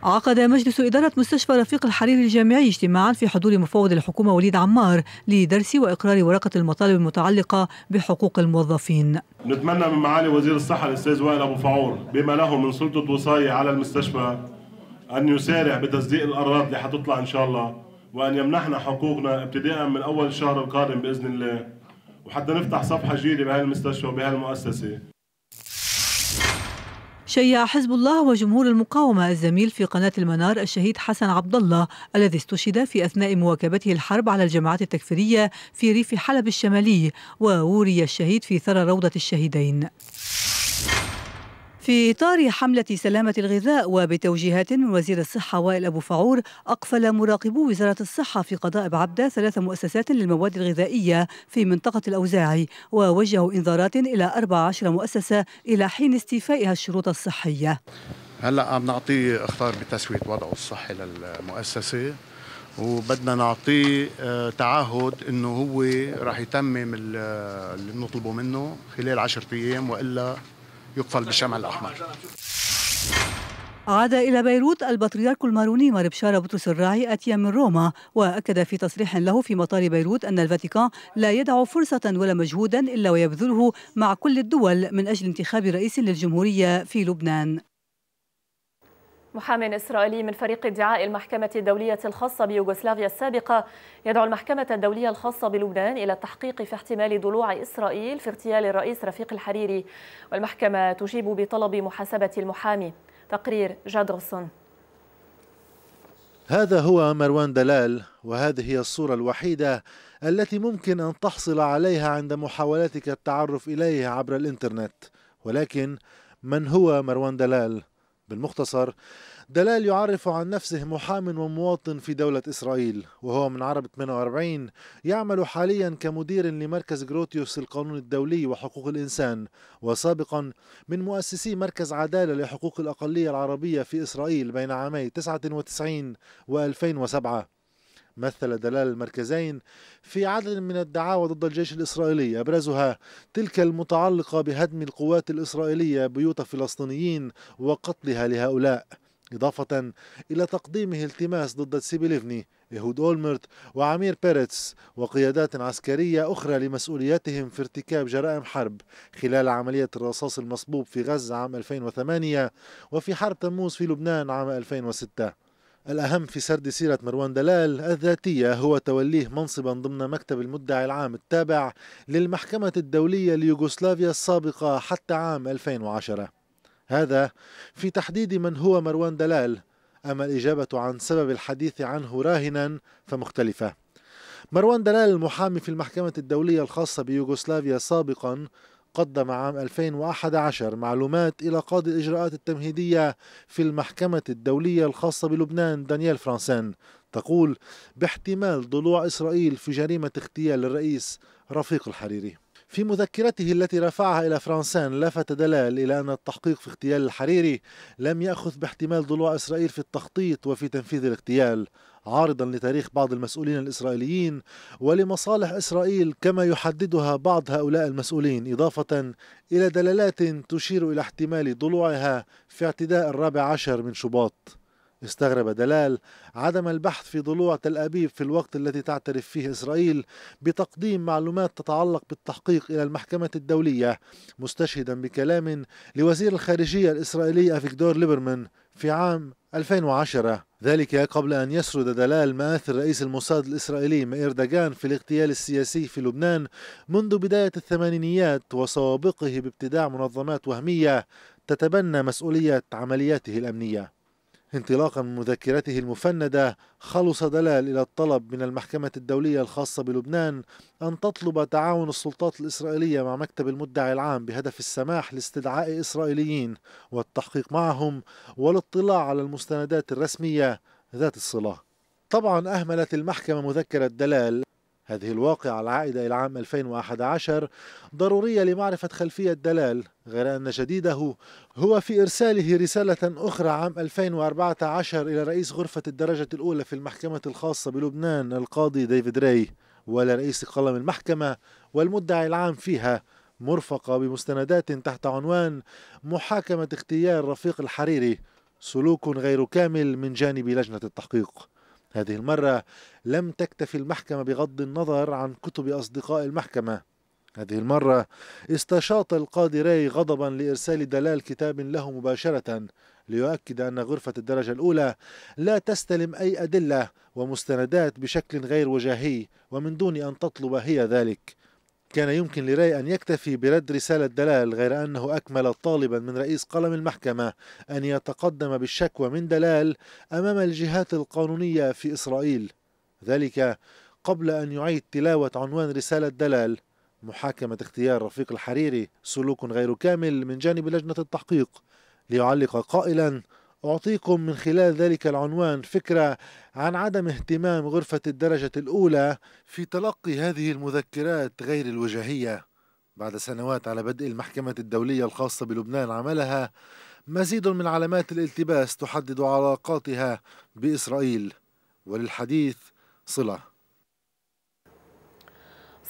عقد مجلس إدارة مستشفى رفيق الحريري الجامعي اجتماعا في حضور مفوض الحكومة وليد عمار لدرس وإقرار ورقة المطالب المتعلقة بحقوق الموظفين نتمنى من معالي وزير الصحة الأستاذ وائل أبو فعور بما له من سلطة وصاية على المستشفى أن يسارع بتصديق القرارات اللي حتطلع إن شاء الله وأن يمنحنا حقوقنا ابتداء من أول الشهر القادم بإذن الله وحتى نفتح صفحة جديدة بهذه المستشفى وبهذه المؤسسة شيع حزب الله وجمهور المقاومة الزميل في قناة المنار الشهيد حسن عبد الله الذي استشهد في أثناء مواكبته الحرب على الجماعات التكفيرية في ريف حلب الشمالي ووري الشهيد في ثرى روضة الشهيدين في إطار حملة سلامة الغذاء وبتوجيهات من وزير الصحة وائل أبو فعور أقفل مراقبو وزارة الصحة في قضاء بعبدة ثلاث مؤسسات للمواد الغذائية في منطقة الأوزاعي ووجهوا إنذارات إلى 14 مؤسسة إلى حين استيفائها الشروط الصحية هلا عم نعطيه اخطار بتسويه وضعه الصحي للمؤسسه وبدنا نعطيه آه، تعهد انه هو راح يتمم آه، اللي بنطلبه منه خلال 10 ايام والا يقفل بالشمع الأحمر عاد إلى بيروت البطريرك الماروني مربشار بطرس الراعي أتيا من روما وأكد في تصريح له في مطار بيروت أن الفاتيكان لا يدع فرصة ولا مجهودا إلا ويبذله مع كل الدول من أجل انتخاب رئيس للجمهورية في لبنان محام إسرائيلي من فريق ادعاء المحكمة الدولية الخاصة بيوغوسلافيا السابقة يدعو المحكمة الدولية الخاصة بلبنان إلى التحقيق في احتمال ضلوع إسرائيل في اغتيال الرئيس رفيق الحريري والمحكمة تجيب بطلب محاسبة المحامي تقرير جادرسون هذا هو مروان دلال وهذه هي الصورة الوحيدة التي ممكن أن تحصل عليها عند محاولتك التعرف إليه عبر الإنترنت ولكن من هو مروان دلال؟ بالمختصر دلال يعرف عن نفسه محام ومواطن في دولة إسرائيل وهو من عرب 48 يعمل حاليا كمدير لمركز جروتيوس القانون الدولي وحقوق الإنسان وسابقا من مؤسسي مركز عدالة لحقوق الأقلية العربية في إسرائيل بين عامي 99 و 2007 مثل دلال المركزين في عدد من الدعاوى ضد الجيش الإسرائيلي أبرزها تلك المتعلقة بهدم القوات الإسرائيلية بيوت فلسطينيين وقتلها لهؤلاء إضافة إلى تقديمه التماس ضد سيبيليفني إيهود أولمرت وعمير بيرتس وقيادات عسكرية أخرى لمسؤوليتهم في ارتكاب جرائم حرب خلال عملية الرصاص المصبوب في غزة عام 2008 وفي حرب تموز في لبنان عام 2006 الأهم في سرد سيرة مروان دلال الذاتية هو توليه منصبا ضمن مكتب المدعي العام التابع للمحكمة الدولية ليوغوسلافيا السابقة حتى عام 2010 هذا في تحديد من هو مروان دلال أما الإجابة عن سبب الحديث عنه راهنا فمختلفة مروان دلال المحامي في المحكمة الدولية الخاصة بيوغوسلافيا سابقا قدم عام 2011 معلومات إلى قاضي الإجراءات التمهيدية في المحكمة الدولية الخاصة بلبنان دانيال فرانسين تقول باحتمال ضلوع إسرائيل في جريمة اغتيال الرئيس رفيق الحريري في مذكرته التي رفعها إلى فرانسان لفت دلال إلى أن التحقيق في اغتيال الحريري لم يأخذ باحتمال ضلوع إسرائيل في التخطيط وفي تنفيذ الاغتيال عارضا لتاريخ بعض المسؤولين الإسرائيليين ولمصالح إسرائيل كما يحددها بعض هؤلاء المسؤولين إضافة إلى دلالات تشير إلى احتمال ضلوعها في اعتداء الرابع عشر من شباط استغرب دلال عدم البحث في ضلوع تل أبيب في الوقت الذي تعترف فيه إسرائيل بتقديم معلومات تتعلق بالتحقيق إلى المحكمة الدولية مستشهدا بكلام لوزير الخارجية الإسرائيلي أفيكدور ليبرمان في عام 2010 ذلك قبل أن يسرد دلال مآثر رئيس الموساد الإسرائيلي مائر دجان في الاغتيال السياسي في لبنان منذ بداية الثمانينيات وسوابقه بابتداع منظمات وهمية تتبنى مسؤولية عملياته الأمنية انطلاقا من مذكرته المفندة خلص دلال إلى الطلب من المحكمة الدولية الخاصة بلبنان أن تطلب تعاون السلطات الإسرائيلية مع مكتب المدعي العام بهدف السماح لاستدعاء إسرائيليين والتحقيق معهم والاطلاع على المستندات الرسمية ذات الصلة طبعا أهملت المحكمة مذكرة دلال هذه الواقعة العائدة إلى عام 2011 ضرورية لمعرفة خلفية دلال غير أن جديده هو في إرساله رسالة أخرى عام 2014 إلى رئيس غرفة الدرجة الأولى في المحكمة الخاصة بلبنان القاضي ديفيد راي ولرئيس قلم المحكمة والمدعي العام فيها مرفقة بمستندات تحت عنوان محاكمة اغتيال رفيق الحريري سلوك غير كامل من جانب لجنة التحقيق هذه المرة لم تكتفي المحكمة بغض النظر عن كتب أصدقاء المحكمة هذه المرة استشاط القاضي راي غضبا لإرسال دلال كتاب له مباشرة ليؤكد أن غرفة الدرجة الأولى لا تستلم أي أدلة ومستندات بشكل غير وجاهي ومن دون أن تطلب هي ذلك كان يمكن لراي أن يكتفي برد رسالة دلال غير أنه أكمل طالبا من رئيس قلم المحكمة أن يتقدم بالشكوى من دلال أمام الجهات القانونية في إسرائيل ذلك قبل أن يعيد تلاوة عنوان رسالة دلال محاكمة اختيار رفيق الحريري سلوك غير كامل من جانب لجنة التحقيق ليعلق قائلا أعطيكم من خلال ذلك العنوان فكرة عن عدم اهتمام غرفة الدرجة الأولى في تلقي هذه المذكرات غير الوجهية بعد سنوات على بدء المحكمة الدولية الخاصة بلبنان عملها مزيد من علامات الالتباس تحدد علاقاتها بإسرائيل وللحديث صلة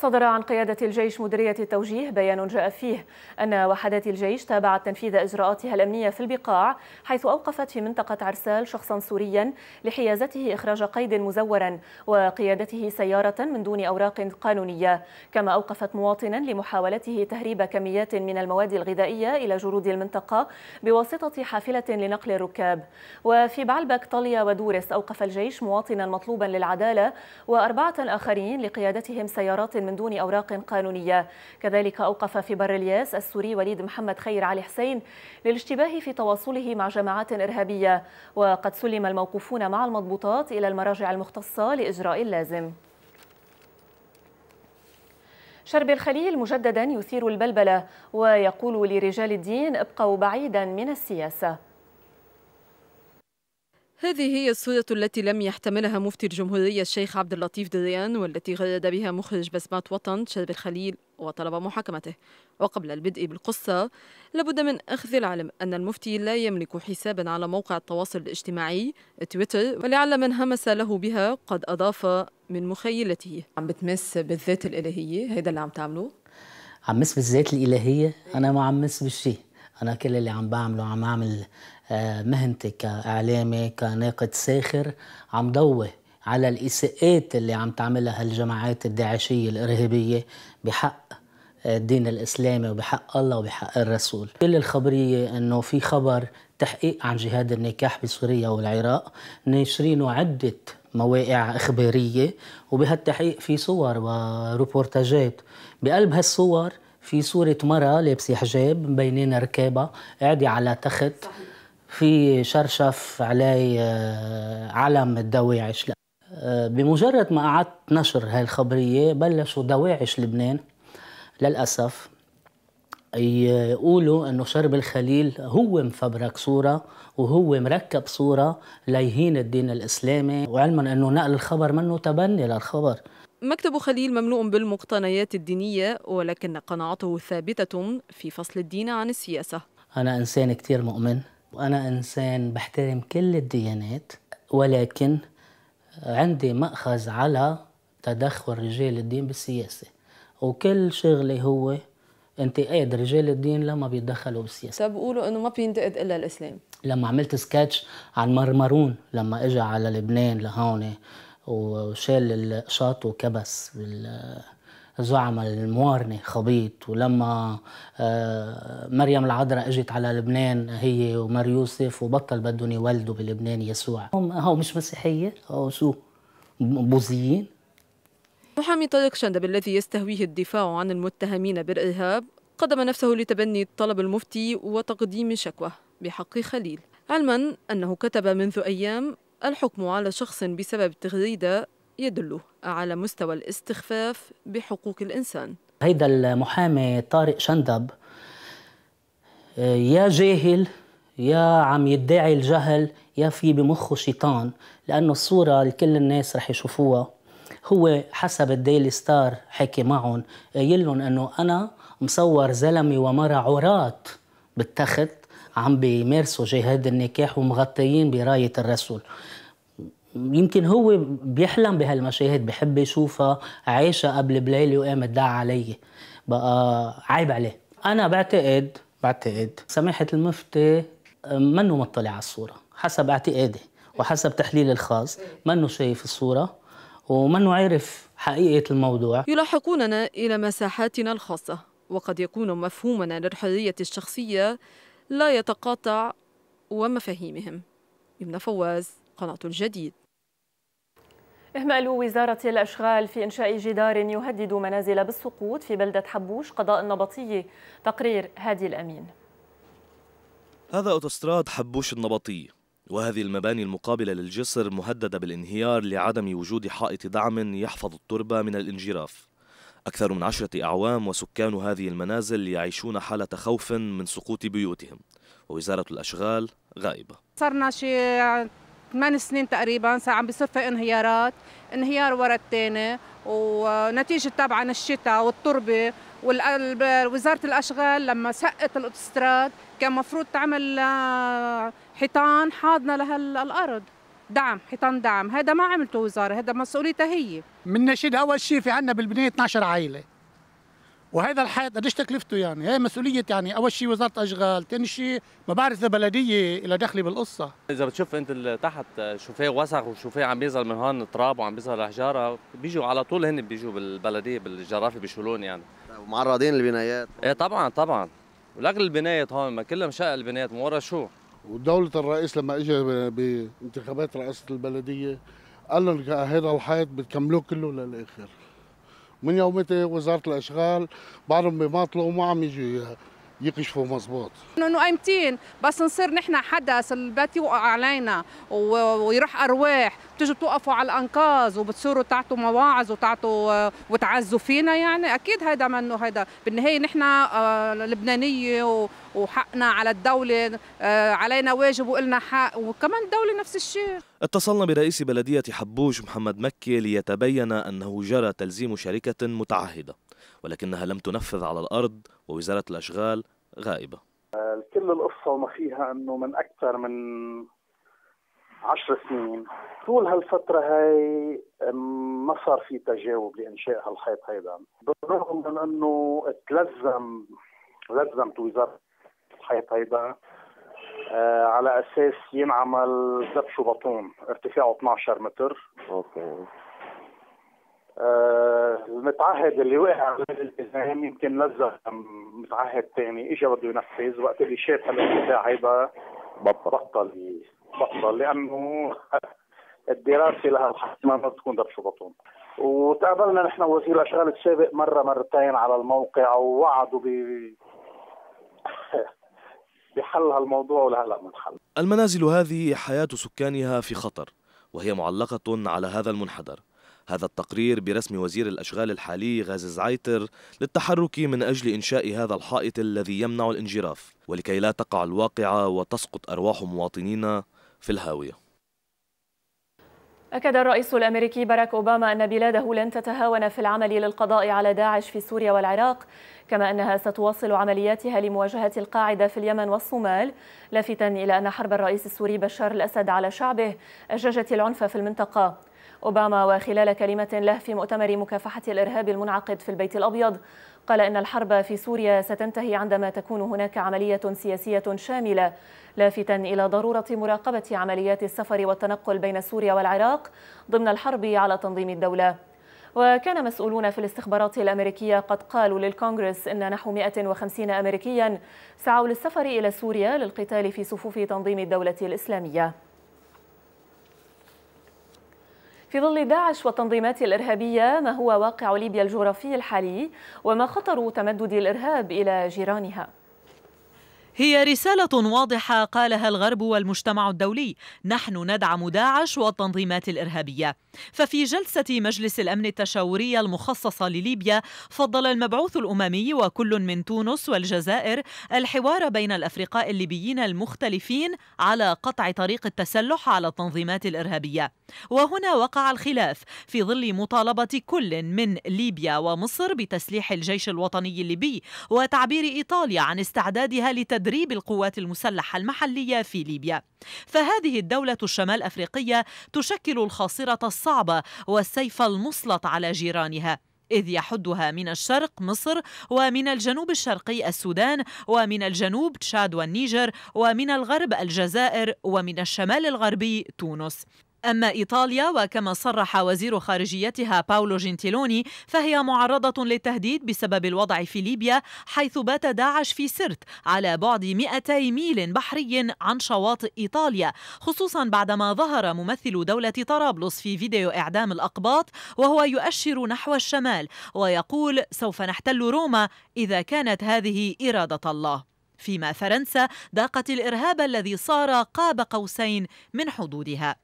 صدر عن قيادة الجيش مديرية التوجيه بيان جاء فيه أن وحدات الجيش تابعت تنفيذ إجراءاتها الأمنية في البقاع حيث أوقفت في منطقة عرسال شخصا سوريا لحيازته إخراج قيد مزورا وقيادته سيارة من دون أوراق قانونية كما أوقفت مواطنا لمحاولته تهريب كميات من المواد الغذائية إلى جرود المنطقة بواسطة حافلة لنقل الركاب وفي بعلبك طاليا ودورس أوقف الجيش مواطنا مطلوبا للعدالة وأربعة آخرين لقيادتهم سيارات من دون أوراق قانونية كذلك أوقف في بر الياس السوري وليد محمد خير علي حسين للاشتباه في تواصله مع جماعات إرهابية وقد سلم الموقوفون مع المضبوطات إلى المراجع المختصة لإجراء اللازم شرب الخليل مجددا يثير البلبلة ويقول لرجال الدين ابقوا بعيدا من السياسة هذه هي الصورة التي لم يحتملها مفتي الجمهورية الشيخ عبد اللطيف دريان والتي غرد بها مخرج بسمات وطن شرب الخليل وطلب محاكمته وقبل البدء بالقصة لابد من أخذ العلم أن المفتي لا يملك حسابا على موقع التواصل الاجتماعي تويتر ولعل من همس له بها قد أضاف من مخيلته عم بتمس بالذات الإلهية هيدا اللي عم تعمله عم مس بالذات الإلهية أنا ما عم مس بالشيء أنا كل اللي عم بعمله عم أعمل مهنتي كإعلامي كناقد ساخر عم ضوي على الإساءات اللي عم تعملها الجماعات الداعشية الإرهابية بحق الدين الإسلامي وبحق الله وبحق الرسول كل الخبرية أنه في خبر تحقيق عن جهاد النكاح بسوريا والعراق ناشرينه عدة مواقع إخبارية وبهالتحقيق في صور وروبورتاجات بقلب هالصور في صورة مرة لابسة حجاب مبينين ركابها قاعدة على تخت صحيح. في شرشف عليه آه، علم الدواعش آه، بمجرد ما قعدت نشر هاي الخبرية بلشوا دواعش لبنان للأسف يقولوا انه شرب الخليل هو مفبرك صوره وهو مركب صوره ليهين الدين الاسلامي وعلما انه نقل الخبر منه تبني للخبر مكتب خليل مملوء بالمقتنيات الدينيه ولكن قناعته ثابته في فصل الدين عن السياسه انا انسان كثير مؤمن أنا إنسان بحترم كل الديانات ولكن عندي مأخذ على تدخل رجال الدين بالسياسة وكل شغلي هو انتقاد رجال الدين لما بيتدخلوا بالسياسة طب بقولوا انه ما بينتقد الا الاسلام لما عملت سكتش عن مرمرون لما اجى على لبنان لهون وشال الشاط وكبس بال زعم الموارنة خبيط ولما آه، مريم العذراء اجت على لبنان هي ومر يوسف وبطل بدهم يولدوا بلبنان يسوع هم هو مش مسيحية هو شو بوذيين محامي طارق شندب الذي يستهويه الدفاع عن المتهمين بالإرهاب قدم نفسه لتبني طلب المفتي وتقديم شكوى بحق خليل علما أنه كتب منذ أيام الحكم على شخص بسبب تغريدة يدل على مستوى الاستخفاف بحقوق الإنسان هيدا المحامي طارق شندب يا جاهل يا عم يدعي الجهل يا في بمخه شيطان لأنه الصورة لكل الناس رح يشوفوها هو حسب الديلي ستار حكي معهم قايل لهم انه انا مصور زلمه ومرة عراة بالتخت عم بيمارسوا جهاد النكاح ومغطيين براية الرسول يمكن هو بيحلم بهالمشاهد بحب يشوفها عايشها قبل بليلي وقام دعا علي بقى عيب عليه انا بعتقد بعتقد سماحه المفتي منه مطلع على الصوره حسب اعتقادي وحسب تحليل الخاص منه شايف الصوره ومنه عارف حقيقه الموضوع يلاحقوننا الى مساحاتنا الخاصه وقد يكون مفهومنا للحريه الشخصيه لا يتقاطع ومفاهيمهم يمنى فواز قناة الجديد إهمال وزارة الأشغال في إنشاء جدار يهدد منازل بالسقوط في بلدة حبوش قضاء النبطية تقرير هادي الأمين هذا أوتوستراد حبوش النبطية وهذه المباني المقابلة للجسر مهددة بالانهيار لعدم وجود حائط دعم يحفظ التربة من الانجراف أكثر من عشرة أعوام وسكان هذه المنازل يعيشون حالة خوف من سقوط بيوتهم ووزارة الأشغال غائبة صرنا شي ثمان سنين تقريبا صار عم بيصير في انهيارات انهيار ورا الثاني ونتيجه طبعا الشتاء والتربه وزاره الاشغال لما سقت الاوتوستراد كان مفروض تعمل آه، حيطان حاضنه لهالارض دعم حيطان دعم هذا ما عملته وزاره هذا مسؤوليتها هي من نشيد اول شيء في عندنا بالبنيه 12 عائله وهذا الحيط قديش تكلفته يعني هي مسؤوليه يعني اول شيء وزاره اشغال ثاني شيء ما بعرف اذا بلديه لها دخلي بالقصه اذا بتشوف انت اللي تحت شوفيه وسخ وشوفيه عم بيظهر من هون تراب وعم بيظهر حجاره بيجوا على طول هن بيجوا بالبلديه بالجرافه بيشيلون يعني معرضين البنايات ايه طبعا طبعا ولكن البنايات هون ما كلها مشقه البنايات من ورا شو ودولة الرئيس لما اجى بانتخابات رئاسة البلدية قال لهم هذا الحيط بتكملوه كله للاخر من يومتها وزاره الاشغال بعدهم بيماطلوا وما عم يجوا اياها يكشفوا مظبوط انه قايمتين بس نصير نحن حدث البيت يوقع علينا ويروح ارواح بتجوا توقفوا على الانقاذ وبتصيروا تعطوا مواعظ وتعطوا وتعزوا فينا يعني اكيد هيدا منه هيدا بالنهايه نحن آه، لبنانيه وحقنا على الدوله آه، علينا واجب وقلنا حق وكمان الدوله نفس الشيء اتصلنا برئيس بلديه حبوش محمد مكي ليتبين انه جرى تلزيم شركه متعهده ولكنها لم تنفذ على الارض ووزارة الأشغال غائبة كل القصة وما فيها أنه من أكثر من عشر سنين طول هالفترة هاي ما صار في تجاوب لإنشاء هالخيط هيدا بالرغم من أنه تلزم لزمت وزارة الخيط هيدا آه على اساس ينعمل دبش وبطون ارتفاعه 12 متر اوكي آه، المتعهد اللي وقع الالتزام يمكن نزل متعهد ثاني اجى بده ينفذ وقت اللي شاف هلا هيدا بطل بطل بطل لانه الدراسه لها ما بتكون درس بطون وتقابلنا نحن وزير الاشغال السابق مره مرتين على الموقع ووعدوا ب بحل هالموضوع ولهلا ما انحل المنازل هذه حياه سكانها في خطر وهي معلقه على هذا المنحدر هذا التقرير برسم وزير الأشغال الحالي غازي زعيتر للتحرك من أجل إنشاء هذا الحائط الذي يمنع الانجراف ولكي لا تقع الواقعة وتسقط أرواح مواطنينا في الهاوية أكد الرئيس الأمريكي باراك أوباما أن بلاده لن تتهاون في العمل للقضاء على داعش في سوريا والعراق كما أنها ستواصل عملياتها لمواجهة القاعدة في اليمن والصومال لافتا إلى أن حرب الرئيس السوري بشار الأسد على شعبه أججت العنف في المنطقة أوباما وخلال كلمة له في مؤتمر مكافحة الإرهاب المنعقد في البيت الأبيض قال إن الحرب في سوريا ستنتهي عندما تكون هناك عملية سياسية شاملة لافتا إلى ضرورة مراقبة عمليات السفر والتنقل بين سوريا والعراق ضمن الحرب على تنظيم الدولة وكان مسؤولون في الاستخبارات الأمريكية قد قالوا للكونغرس أن نحو 150 أمريكيا سعوا للسفر إلى سوريا للقتال في صفوف تنظيم الدولة الإسلامية في ظل داعش والتنظيمات الإرهابية ما هو واقع ليبيا الجغرافي الحالي وما خطر تمدد الإرهاب إلى جيرانها هي رسالة واضحة قالها الغرب والمجتمع الدولي نحن ندعم داعش والتنظيمات الإرهابية ففي جلسة مجلس الأمن التشاورية المخصصة لليبيا فضل المبعوث الأممي وكل من تونس والجزائر الحوار بين الأفرقاء الليبيين المختلفين على قطع طريق التسلح على التنظيمات الإرهابية وهنا وقع الخلاف في ظل مطالبة كل من ليبيا ومصر بتسليح الجيش الوطني الليبي وتعبير إيطاليا عن استعدادها لتدريب تدريب القوات المسلحة المحلية في ليبيا فهذه الدولة الشمال أفريقية تشكل الخاصرة الصعبة والسيف المسلط على جيرانها إذ يحدها من الشرق مصر ومن الجنوب الشرقي السودان ومن الجنوب تشاد والنيجر ومن الغرب الجزائر ومن الشمال الغربي تونس أما إيطاليا وكما صرح وزير خارجيتها باولو جنتيلوني فهي معرضة للتهديد بسبب الوضع في ليبيا حيث بات داعش في سرت على بعد 200 ميل بحري عن شواطئ إيطاليا خصوصا بعدما ظهر ممثل دولة طرابلس في فيديو إعدام الأقباط وهو يؤشر نحو الشمال ويقول سوف نحتل روما إذا كانت هذه إرادة الله فيما فرنسا داقت الإرهاب الذي صار قاب قوسين من حدودها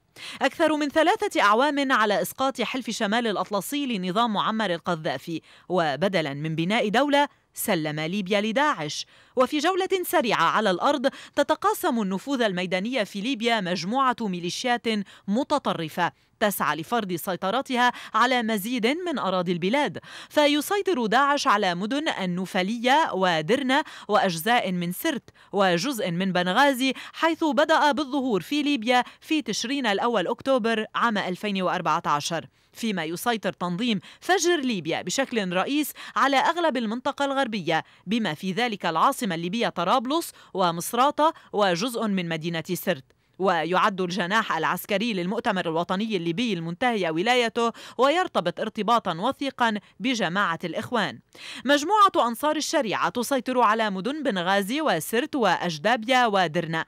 أكثر من ثلاثة أعوام على إسقاط حلف شمال الأطلسي لنظام معمر القذافي وبدلا من بناء دولة سلم ليبيا لداعش وفي جولة سريعة على الأرض تتقاسم النفوذ الميداني في ليبيا مجموعة ميليشيات متطرفة تسعى لفرض سيطرتها على مزيد من أراضي البلاد فيسيطر داعش على مدن النوفلية ودرنة وأجزاء من سرت وجزء من بنغازي حيث بدأ بالظهور في ليبيا في تشرين الأول أكتوبر عام 2014 فيما يسيطر تنظيم فجر ليبيا بشكل رئيس على أغلب المنطقة الغربية بما في ذلك العاصمة الليبية طرابلس ومصراتة وجزء من مدينة سرت ويعد الجناح العسكري للمؤتمر الوطني الليبي المنتهي ولايته ويرتبط ارتباطا وثيقا بجماعة الإخوان مجموعة أنصار الشريعة تسيطر على مدن بنغازي وسرت وأجدابيا ودرنا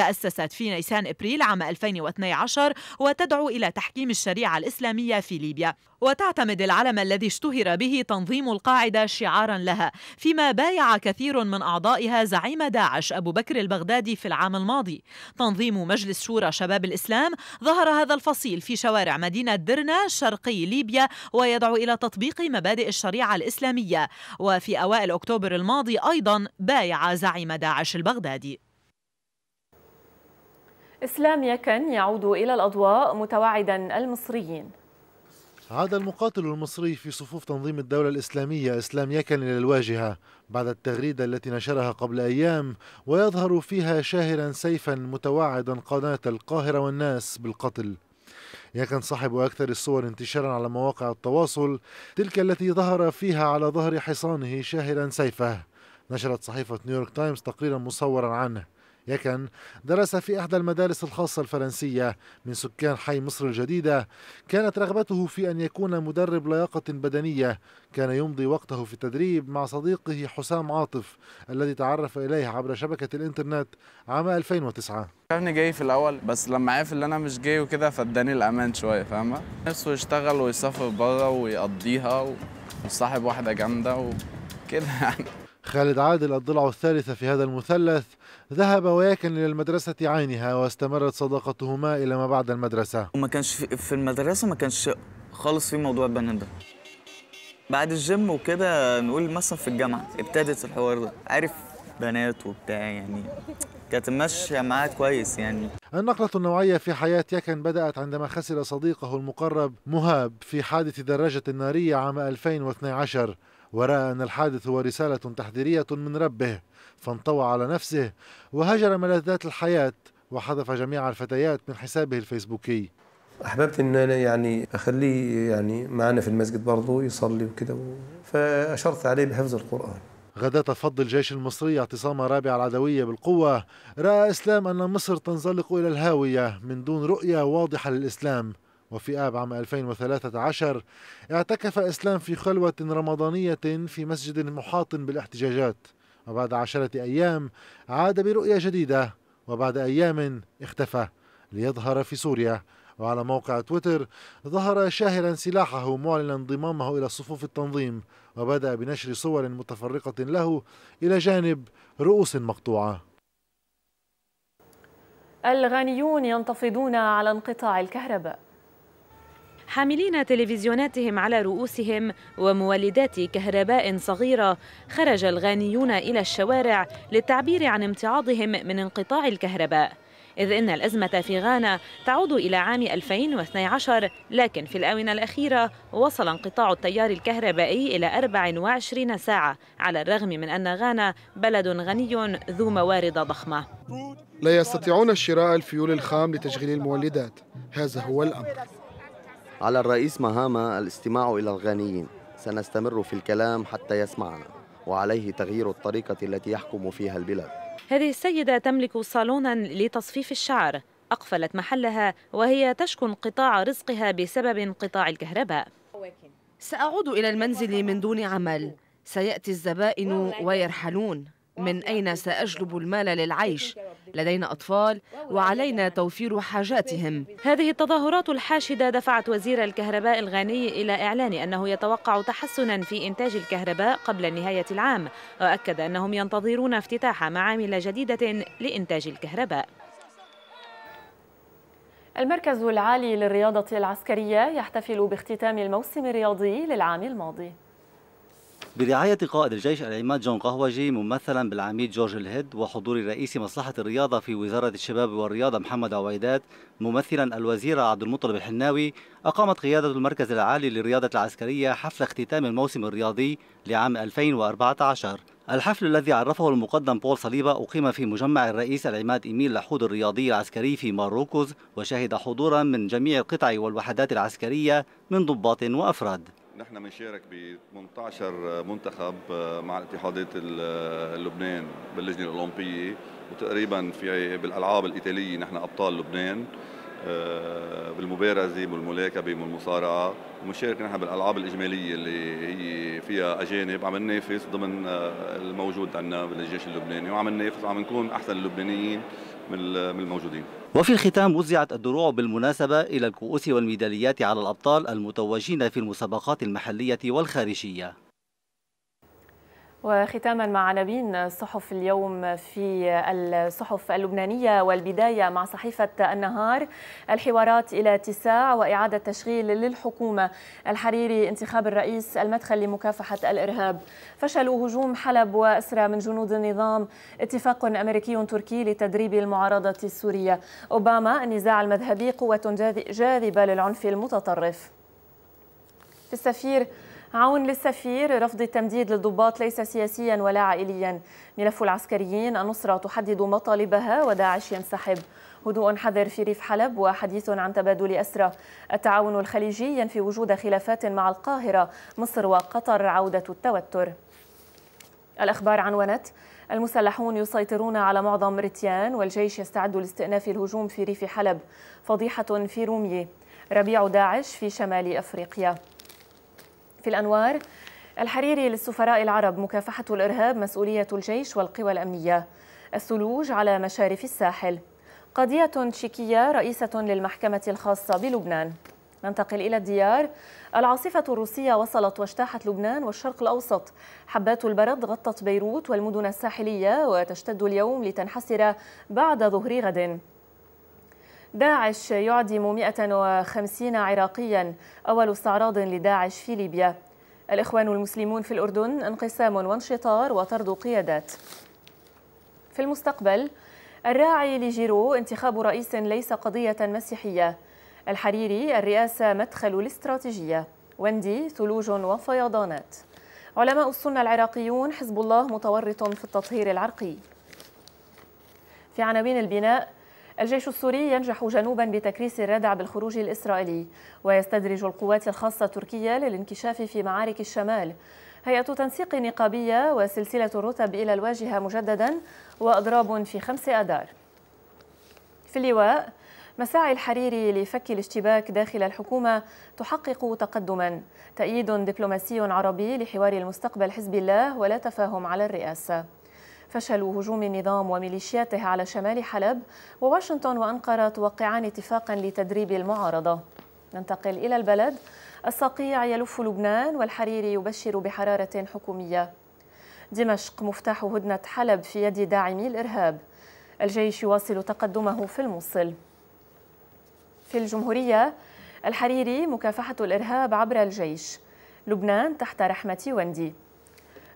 تأسست في نيسان إبريل عام 2012 وتدعو إلى تحكيم الشريعة الإسلامية في ليبيا وتعتمد العلم الذي اشتهر به تنظيم القاعدة شعارا لها فيما بايع كثير من أعضائها زعيم داعش أبو بكر البغدادي في العام الماضي تنظيم مجلس شورى شباب الإسلام ظهر هذا الفصيل في شوارع مدينة درنا شرقي ليبيا ويدعو إلى تطبيق مبادئ الشريعة الإسلامية وفي أوائل أكتوبر الماضي أيضا بايع زعيم داعش البغدادي إسلام يكن يعود إلى الأضواء متوعدا المصريين عاد المقاتل المصري في صفوف تنظيم الدولة الإسلامية إسلام يكن إلى الواجهة بعد التغريدة التي نشرها قبل أيام ويظهر فيها شاهرا سيفا متوعدا قناة القاهرة والناس بالقتل يكن صاحب أكثر الصور انتشارا على مواقع التواصل تلك التي ظهر فيها على ظهر حصانه شاهرا سيفه نشرت صحيفة نيويورك تايمز تقريرا مصورا عنه يكن درس في إحدى المدارس الخاصة الفرنسية من سكان حي مصر الجديدة كانت رغبته في أن يكون مدرب لياقة بدنية كان يمضي وقته في التدريب مع صديقه حسام عاطف الذي تعرف إليه عبر شبكة الإنترنت عام 2009 شافني جاي في الأول بس لما عرف إن أنا مش جاي وكده فاداني الأمان شوية فاهمة نفسه يشتغل ويسافر بره ويقضيها وصاحب واحدة جامدة وكده يعني خالد عادل الضلع الثالثة في هذا المثلث ذهب ويكن إلى المدرسة عينها واستمرت صداقتهما إلى ما بعد المدرسة وما كانش في المدرسة ما كانش خالص في موضوع البنات ده بعد الجيم وكده نقول مثلا في الجامعة ابتدت الحوار ده عارف بنات وبتاع يعني كانت ماشية معاه كويس يعني النقلة النوعية في حياة يكن بدأت عندما خسر صديقه المقرب مهاب في حادث دراجة نارية عام 2012 ورأى أن الحادث هو رسالة تحذيرية من ربه فانطوى على نفسه وهجر ملذات الحياة وحذف جميع الفتيات من حسابه الفيسبوكي احببت ان انا يعني اخليه يعني معنا في المسجد برضه يصلي وكده فاشرت عليه بحفظ القران غدا تفض الجيش المصري اعتصام رابع العدوية بالقوة رأى إسلام أن مصر تنزلق إلى الهاوية من دون رؤية واضحة للإسلام وفي آب عام 2013 اعتكف إسلام في خلوة رمضانية في مسجد محاط بالاحتجاجات وبعد عشرة أيام عاد برؤية جديدة وبعد أيام اختفى ليظهر في سوريا وعلى موقع تويتر ظهر شاهرا سلاحه معلنا انضمامه إلى صفوف التنظيم وبدأ بنشر صور متفرقة له إلى جانب رؤوس مقطوعة الغانيون ينتفضون على انقطاع الكهرباء حاملين تلفزيوناتهم على رؤوسهم ومولدات كهرباء صغيرة خرج الغانيون إلى الشوارع للتعبير عن امتعاضهم من انقطاع الكهرباء إذ إن الأزمة في غانا تعود إلى عام 2012 لكن في الآونة الأخيرة وصل انقطاع التيار الكهربائي إلى 24 ساعة على الرغم من أن غانا بلد غني ذو موارد ضخمة لا يستطيعون شراء الفيول الخام لتشغيل المولدات هذا هو الأمر على الرئيس مهاما الاستماع إلى الغانيين سنستمر في الكلام حتى يسمعنا وعليه تغيير الطريقة التي يحكم فيها البلاد هذه السيدة تملك صالونا لتصفيف الشعر أقفلت محلها وهي تشكو انقطاع رزقها بسبب انقطاع الكهرباء سأعود إلى المنزل من دون عمل سيأتي الزبائن ويرحلون من أين سأجلب المال للعيش لدينا أطفال وعلينا توفير حاجاتهم هذه التظاهرات الحاشدة دفعت وزير الكهرباء الغاني إلى إعلان أنه يتوقع تحسنا في إنتاج الكهرباء قبل نهاية العام وأكد أنهم ينتظرون افتتاح معامل جديدة لإنتاج الكهرباء المركز العالي للرياضة العسكرية يحتفل باختتام الموسم الرياضي للعام الماضي برعاية قائد الجيش العماد جون قهوجي ممثلا بالعميد جورج الهد وحضور رئيس مصلحة الرياضة في وزارة الشباب والرياضة محمد عويدات ممثلا الوزير عبد المطلب الحناوي أقامت قيادة المركز العالي للرياضة العسكرية حفل اختتام الموسم الرياضي لعام 2014 الحفل الذي عرفه المقدم بول صليبة أقيم في مجمع الرئيس العماد إيميل لحود الرياضي العسكري في ماروكوز وشهد حضورا من جميع القطع والوحدات العسكرية من ضباط وأفراد نحن بنشارك ب 18 منتخب آه، مع الاتحادات آه، لبنان باللجنه الاولمبيه وتقريبا في بالالعاب الايطاليه نحن ابطال لبنان آه، بالمبارزه والملاكمه والمصارعه ومشاركه نحن بالالعاب الاجماليه اللي هي فيها اجانب عم ننافس ضمن الموجود عندنا بالجيش اللبناني وعم ننافس وعم نكون احسن اللبنانيين من الموجودين وفي الختام وزعت الدروع بالمناسبة إلى الكؤوس والميداليات على الأبطال المتوجين في المسابقات المحلية والخارجية وختاما مع عناوين صحف اليوم في الصحف اللبنانية والبداية مع صحيفة النهار الحوارات إلى اتساع وإعادة تشغيل للحكومة الحريري انتخاب الرئيس المدخل لمكافحة الإرهاب فشل هجوم حلب وأسرى من جنود النظام اتفاق أمريكي تركي لتدريب المعارضة السورية أوباما النزاع المذهبي قوة جاذبة للعنف المتطرف في السفير عون للسفير رفض التمديد للضباط ليس سياسيا ولا عائليا ملف العسكريين النصرة تحدد مطالبها وداعش ينسحب هدوء حذر في ريف حلب وحديث عن تبادل أسرى التعاون الخليجي ينفي وجود خلافات مع القاهرة مصر وقطر عودة التوتر الأخبار عنونت المسلحون يسيطرون على معظم رتيان والجيش يستعد لاستئناف الهجوم في ريف حلب فضيحة في روميه ربيع داعش في شمال أفريقيا في الأنوار الحريري للسفراء العرب مكافحة الإرهاب مسؤولية الجيش والقوى الأمنية الثلوج على مشارف الساحل قضية تشيكية رئيسة للمحكمة الخاصة بلبنان ننتقل إلى الديار العاصفة الروسية وصلت واجتاحت لبنان والشرق الأوسط حبات البرد غطت بيروت والمدن الساحلية وتشتد اليوم لتنحسر بعد ظهر غد داعش يعدم 150 عراقيا أول استعراض لداعش في ليبيا الإخوان المسلمون في الأردن انقسام وانشطار وطرد قيادات في المستقبل الراعي لجيرو انتخاب رئيس ليس قضية مسيحية الحريري الرئاسة مدخل الاستراتيجية وندي ثلوج وفيضانات علماء السنة العراقيون حزب الله متورط في التطهير العرقي في عناوين البناء الجيش السوري ينجح جنوبا بتكريس الردع بالخروج الإسرائيلي ويستدرج القوات الخاصة التركية للانكشاف في معارك الشمال هيئة تنسيق نقابية وسلسلة الرتب إلى الواجهة مجددا وأضراب في خمس أدار في اللواء مساعي الحريري لفك الاشتباك داخل الحكومة تحقق تقدما تأييد دبلوماسي عربي لحوار المستقبل حزب الله ولا تفاهم على الرئاسة فشل هجوم النظام وميليشياته على شمال حلب وواشنطن وأنقرة توقعان اتفاقا لتدريب المعارضة ننتقل إلى البلد الصقيع يلف لبنان والحريري يبشر بحرارة حكومية دمشق مفتاح هدنة حلب في يد داعمي الإرهاب الجيش يواصل تقدمه في الموصل في الجمهورية الحريري مكافحة الإرهاب عبر الجيش لبنان تحت رحمة وندي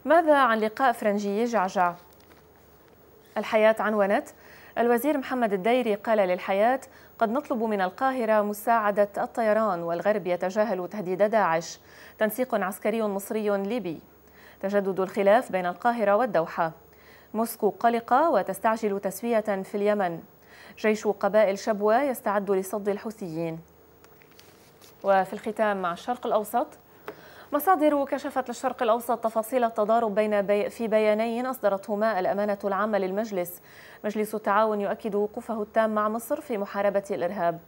ماذا عن لقاء فرنجي جعجع؟ الحياة عنونت الوزير محمد الديري قال للحياة قد نطلب من القاهرة مساعدة الطيران والغرب يتجاهل تهديد داعش تنسيق عسكري مصري ليبي تجدد الخلاف بين القاهرة والدوحة موسكو قلقة وتستعجل تسوية في اليمن جيش قبائل شبوة يستعد لصد الحوثيين وفي الختام مع الشرق الأوسط مصادر كشفت للشرق الأوسط تفاصيل التضارب بين بي في بيانين أصدرتهما الأمانة العامة للمجلس مجلس التعاون يؤكد وقوفه التام مع مصر في محاربة الإرهاب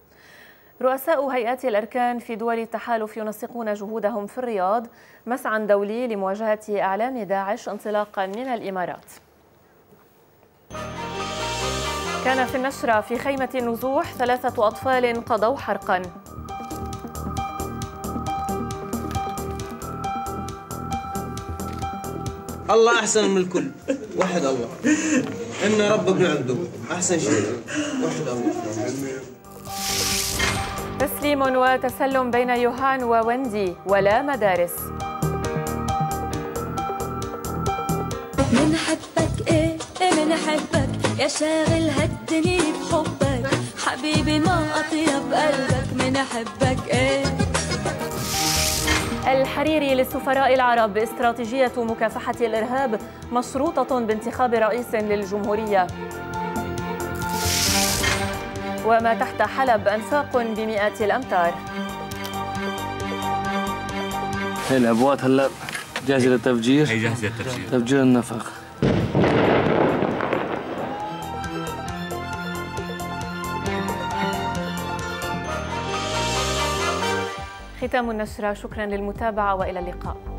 رؤساء هيئات الأركان في دول التحالف ينسقون جهودهم في الرياض مسعى دولي لمواجهة أعلام داعش انطلاقا من الإمارات كان في النشرة في خيمة النزوح ثلاثة أطفال قضوا حرقا الله احسن من الكل وحد الله ان ربك نعبده احسن شيء وحد الله تسليم وتسلم بين يوهان ووندي ولا مدارس من حبك إيه؟, ايه من حبك يا شاغل هالدنيا بحبك حبيبي ما اطيب قلبك من حبك ايه الحريري للسفراء العرب استراتيجية مكافحة الإرهاب مشروطة بانتخاب رئيس للجمهورية وما تحت حلب أنفاق بمئات الأمتار الأبوات هلا جاهزة للتفجير؟ هي جاهزة للتفجير تفجير النفق ختام النشرة شكرا للمتابعة وإلى اللقاء